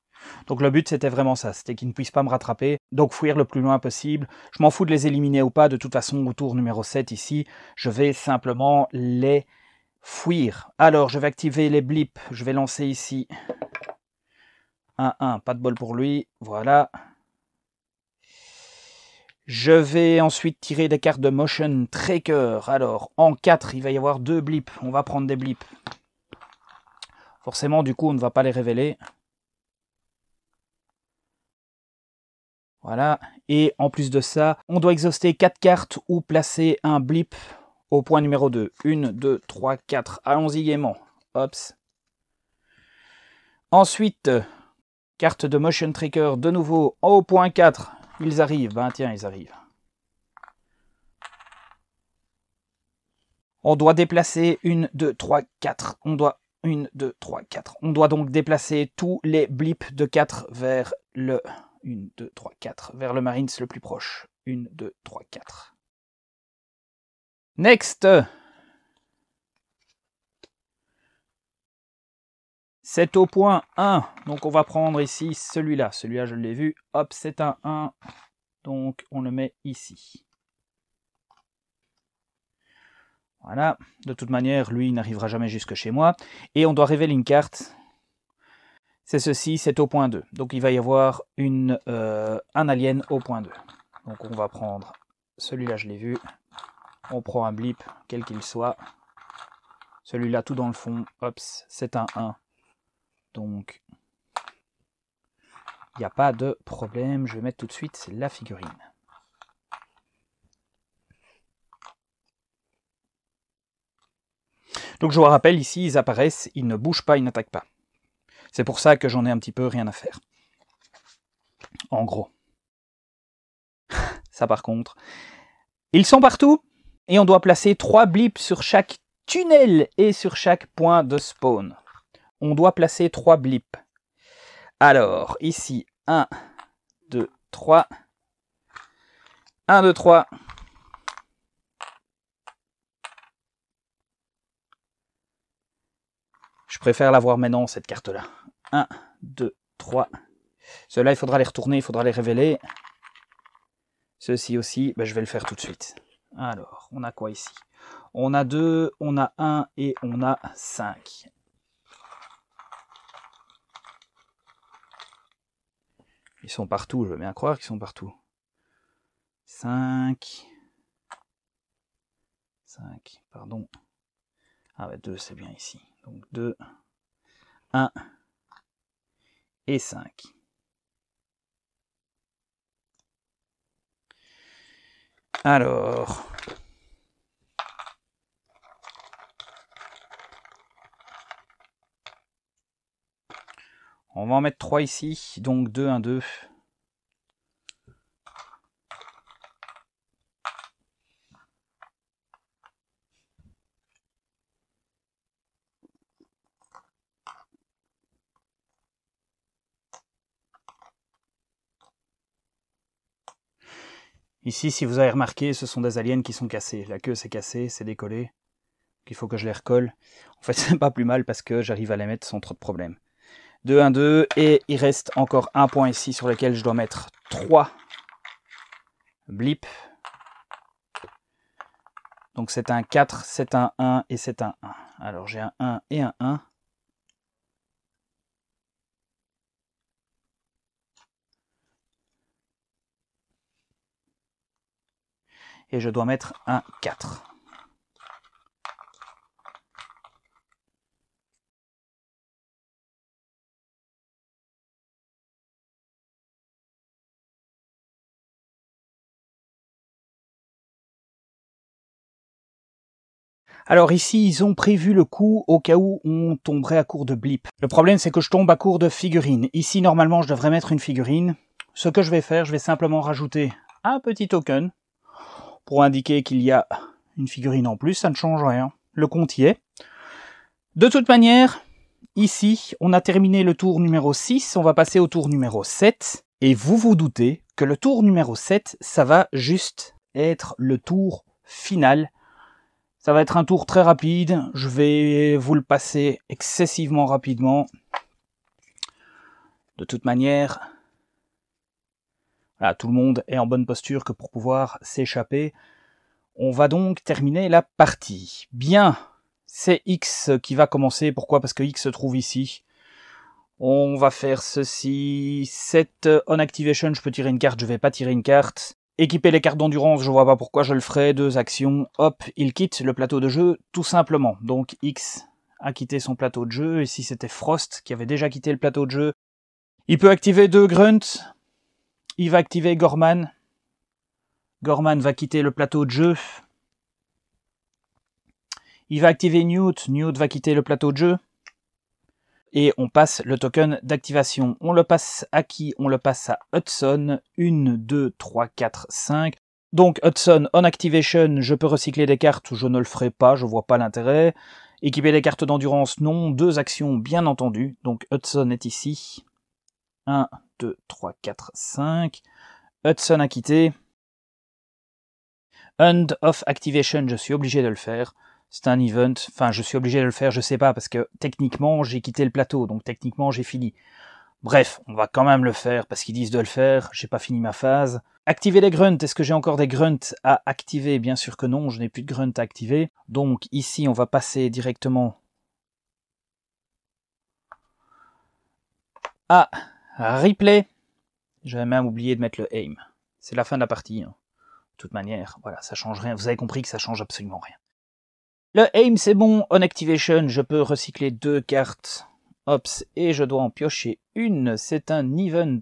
A: Donc le but c'était vraiment ça, c'était qu'ils ne puissent pas me rattraper, donc fuir le plus loin possible. Je m'en fous de les éliminer ou pas, de toute façon au tour numéro 7 ici, je vais simplement les fuir. Alors je vais activer les blips, je vais lancer ici 1-1, pas de bol pour lui, voilà. Je vais ensuite tirer des cartes de motion tracker. Alors, en 4, il va y avoir deux blips. On va prendre des blips. Forcément, du coup, on ne va pas les révéler. Voilà, et en plus de ça, on doit exhauster 4 cartes ou placer un blip au point numéro 2. 1, 2, 3, 4, allons-y gaiement. Ensuite, carte de motion tracker de nouveau au point 4. Ils arrivent, Ben, tiens, ils arrivent. On doit déplacer 1, 2, 3, 4. On doit 1, 2, 3, 4. On doit donc déplacer tous les blips de 4 vers le 1, 2, 3, 4. Vers le Marines le plus proche. 1, 2, 3, 4. Next C'est au point 1. Donc on va prendre ici celui-là. Celui-là, je l'ai vu. Hop, c'est un 1. Donc on le met ici. Voilà. De toute manière, lui, il n'arrivera jamais jusque chez moi. Et on doit révéler une carte c'est ceci, c'est au point 2. Donc il va y avoir une, euh, un alien au point 2. Donc on va prendre celui-là, je l'ai vu. On prend un blip, quel qu'il soit. Celui-là, tout dans le fond. Oups, c'est un 1. Donc, il n'y a pas de problème. Je vais mettre tout de suite la figurine. Donc je vous rappelle, ici, ils apparaissent, ils ne bougent pas, ils n'attaquent pas. C'est pour ça que j'en ai un petit peu rien à faire. En gros. (laughs) ça par contre. Ils sont partout et on doit placer 3 blips sur chaque tunnel et sur chaque point de spawn. On doit placer 3 blips. Alors, ici, 1, 2, 3. 1, 2, 3. Je préfère l'avoir maintenant, cette carte-là. 1, 2, 3. Ceux-là, il faudra les retourner, il faudra les révéler. Ceux-ci aussi, bah, je vais le faire tout de suite. Alors, on a quoi ici On a 2, on a 1 et on a 5. Ils sont partout, je veux bien croire qu'ils sont partout. 5. 5, pardon. Ah bah 2 c'est bien ici. Donc 2, 1, et 5. Alors, on va en mettre 3 ici, donc 2, 1, 2. Ici, si vous avez remarqué, ce sont des aliens qui sont cassés. La queue, s'est cassée, c'est décollé. Il faut que je les recolle. En fait, (laughs) c'est pas plus mal parce que j'arrive à les mettre sans trop de problèmes. 2, 1, 2. Et il reste encore un point ici sur lequel je dois mettre 3 blips. Donc c'est un 4, c'est un 1 et c'est un 1. Alors j'ai un 1 et un 1. et je dois mettre un 4. Alors ici, ils ont prévu le coup au cas où on tomberait à court de blip. Le problème, c'est que je tombe à court de figurines. Ici, normalement, je devrais mettre une figurine. Ce que je vais faire, je vais simplement rajouter un petit token pour indiquer qu'il y a une figurine en plus, ça ne change rien. Le compte y est. De toute manière, ici, on a terminé le tour numéro 6, on va passer au tour numéro 7. Et vous vous doutez que le tour numéro 7, ça va juste être le tour final. Ça va être un tour très rapide, je vais vous le passer excessivement rapidement. De toute manière, tout le monde est en bonne posture que pour pouvoir s'échapper. On va donc terminer la partie. Bien, c'est X qui va commencer. Pourquoi Parce que X se trouve ici. On va faire ceci. Cette on euh, activation, je peux tirer une carte, je ne vais pas tirer une carte. Équiper les cartes d'endurance, je vois pas pourquoi je le ferai. Deux actions. Hop, il quitte le plateau de jeu, tout simplement. Donc X a quitté son plateau de jeu. Et si c'était Frost qui avait déjà quitté le plateau de jeu, il peut activer deux grunts il va activer Gorman. Gorman va quitter le plateau de jeu. Il va activer Newt. Newt va quitter le plateau de jeu. Et on passe le token d'activation. On le passe à qui On le passe à Hudson. 1, 2, 3, 4, 5. Donc Hudson, on activation, je peux recycler des cartes, je ne le ferai pas, je ne vois pas l'intérêt. Équiper des cartes d'endurance, non. Deux actions, bien entendu. Donc Hudson est ici. 1, 2, 3, 4, 5. Hudson a quitté. End of Activation, je suis obligé de le faire. C'est un event, enfin je suis obligé de le faire, je sais pas, parce que techniquement j'ai quitté le plateau, donc techniquement j'ai fini. Bref, on va quand même le faire parce qu'ils disent de le faire, j'ai pas fini ma phase. Activer les grunts, est-ce que j'ai encore des grunts à activer Bien sûr que non, je n'ai plus de grunts à activer. Donc ici on va passer directement à Replay. J'avais même oublié de mettre le aim. C'est la fin de la partie. Hein. De toute manière, voilà, ça change rien. Vous avez compris que ça change absolument rien. Le aim, c'est bon. On activation, je peux recycler deux cartes. Ops, et je dois en piocher une. C'est un event.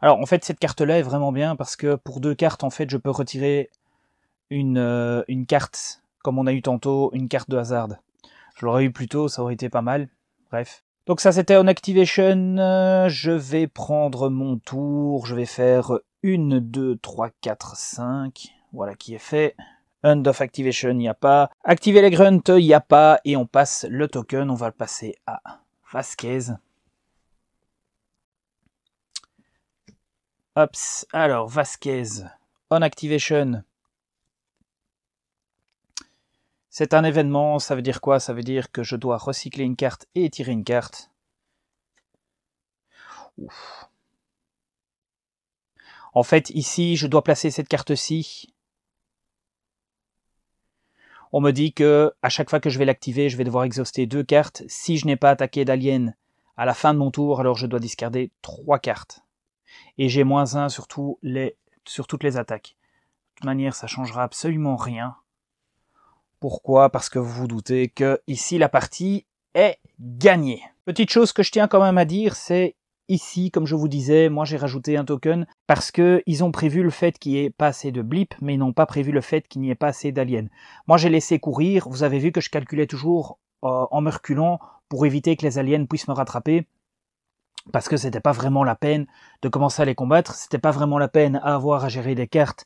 A: Alors en fait cette carte-là est vraiment bien parce que pour deux cartes en fait je peux retirer une, euh, une carte comme on a eu tantôt, une carte de hasard. Je l'aurais eu plus tôt, ça aurait été pas mal. Bref. Donc ça c'était on activation. Euh, je vais prendre mon tour. Je vais faire 1, 2, 3, 4, 5. Voilà qui est fait. End of activation, il n'y a pas. Activer les grunts, il n'y a pas. Et on passe le token. On va le passer à Vasquez. Oups, Alors Vasquez. On activation. C'est un événement, ça veut dire quoi Ça veut dire que je dois recycler une carte et tirer une carte. Ouf. En fait, ici, je dois placer cette carte-ci. On me dit que à chaque fois que je vais l'activer, je vais devoir exhauster deux cartes. Si je n'ai pas attaqué d'alien à la fin de mon tour, alors je dois discarder trois cartes. Et j'ai moins un sur, toutes les attaques. De toute manière, ça changera absolument rien. Pourquoi Parce que vous vous doutez que ici la partie est gagnée. Petite chose que je tiens quand même à dire, c'est ici, comme je vous disais, moi j'ai rajouté un token parce que ils ont prévu le fait qu'il n'y ait pas assez de blip, mais ils n'ont pas prévu le fait qu'il n'y ait pas assez d'aliens. Moi j'ai laissé courir, vous avez vu que je calculais toujours euh, en me reculant pour éviter que les aliens puissent me rattraper. Parce que c'était pas vraiment la peine de commencer à les combattre, c'était pas vraiment la peine à avoir à gérer des cartes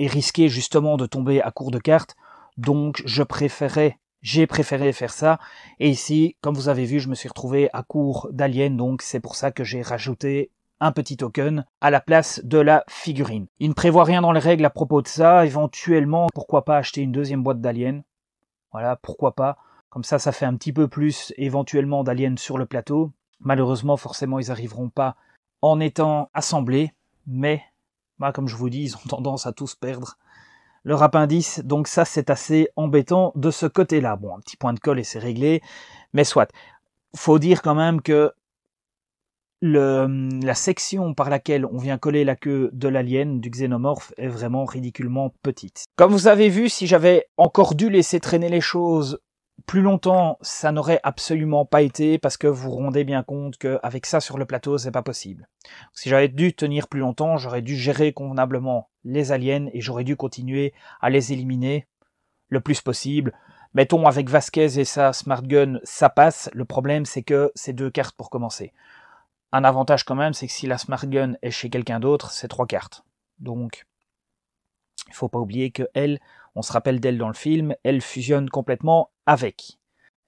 A: et risquer justement de tomber à court de cartes. Donc, je préférais, j'ai préféré faire ça. Et ici, comme vous avez vu, je me suis retrouvé à court d'aliens, donc c'est pour ça que j'ai rajouté un petit token à la place de la figurine. Il ne prévoit rien dans les règles à propos de ça. Éventuellement, pourquoi pas acheter une deuxième boîte d'aliens Voilà, pourquoi pas. Comme ça, ça fait un petit peu plus éventuellement d'aliens sur le plateau. Malheureusement, forcément, ils n'arriveront pas en étant assemblés. Mais, bah, comme je vous dis, ils ont (laughs) tendance à tous perdre leur appendice. Donc ça, c'est assez embêtant de ce côté-là. Bon, un petit point de colle et c'est réglé, mais soit. Faut dire quand même que le, la section par laquelle on vient coller la queue de l'alien, du xénomorphe, est vraiment ridiculement petite. Comme vous avez vu, si j'avais encore dû laisser traîner les choses plus longtemps, ça n'aurait absolument pas été parce que vous rendez bien compte qu'avec ça sur le plateau, c'est pas possible. Si j'avais dû tenir plus longtemps, j'aurais dû gérer convenablement les aliens et j'aurais dû continuer à les éliminer le plus possible. Mettons avec Vasquez et sa Smart Gun, ça passe. Le problème, c'est que c'est deux cartes pour commencer. Un avantage quand même, c'est que si la Smart Gun est chez quelqu'un d'autre, c'est trois cartes. Donc, il faut pas oublier que elle, on se rappelle d'elle dans le film, elle fusionne complètement avec.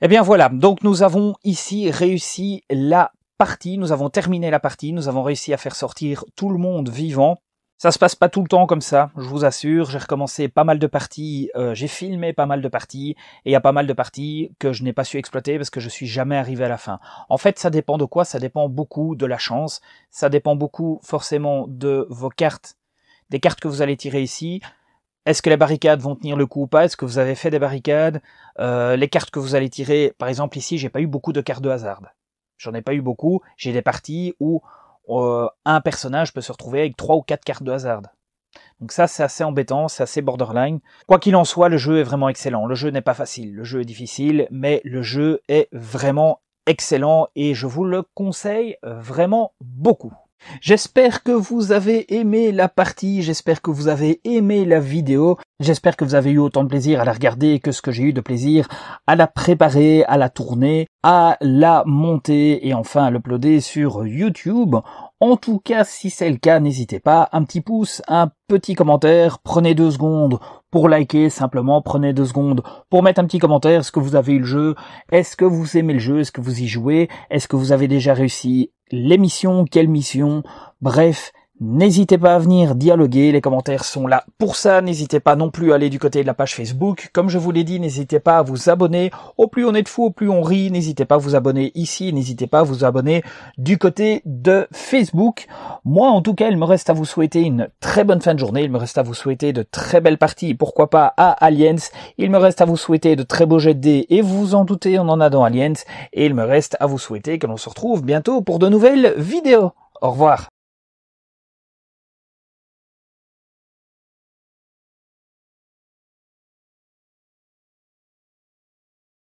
A: Eh bien voilà, donc nous avons ici réussi la partie, nous avons terminé la partie, nous avons réussi à faire sortir tout le monde vivant. Ça se passe pas tout le temps comme ça, je vous assure. J'ai recommencé pas mal de parties, euh, j'ai filmé pas mal de parties, et il y a pas mal de parties que je n'ai pas su exploiter parce que je suis jamais arrivé à la fin. En fait, ça dépend de quoi Ça dépend beaucoup de la chance, ça dépend beaucoup forcément de vos cartes, des cartes que vous allez tirer ici. Est-ce que les barricades vont tenir le coup ou pas Est-ce que vous avez fait des barricades euh, Les cartes que vous allez tirer, par exemple ici, j'ai pas eu beaucoup de cartes de hasard. J'en ai pas eu beaucoup. J'ai des parties où euh, un personnage peut se retrouver avec trois ou quatre cartes de hasard. Donc ça, c'est assez embêtant, c'est assez borderline. Quoi qu'il en soit, le jeu est vraiment excellent. Le jeu n'est pas facile, le jeu est difficile, mais le jeu est vraiment excellent et je vous le conseille vraiment beaucoup. J'espère que vous avez aimé la partie, j'espère que vous avez aimé la vidéo, j'espère que vous avez eu autant de plaisir à la regarder que ce que j'ai eu de plaisir à la préparer, à la tourner, à la monter et enfin à l'uploader sur YouTube. En tout cas, si c'est le cas, n'hésitez pas, un petit pouce, un petit commentaire, prenez deux secondes pour liker simplement, prenez deux secondes pour mettre un petit commentaire, est-ce que vous avez eu le jeu, est-ce que vous aimez le jeu, est-ce que vous y jouez, est-ce que vous avez déjà réussi les missions, quelle mission, bref, N'hésitez pas à venir dialoguer, les commentaires sont là pour ça. N'hésitez pas non plus à aller du côté de la page Facebook. Comme je vous l'ai dit, n'hésitez pas à vous abonner. Au plus on est de fou, au plus on rit. N'hésitez pas à vous abonner ici. N'hésitez pas à vous abonner du côté de Facebook. Moi, en tout cas, il me reste à vous souhaiter une très bonne fin de journée. Il me reste à vous souhaiter de très belles parties, pourquoi pas à Aliens. Il me reste à vous souhaiter de très beaux jets de dés. Et vous vous en doutez, on en a dans Aliens. Et il me reste à vous souhaiter que l'on se retrouve bientôt pour de nouvelles vidéos. Au revoir.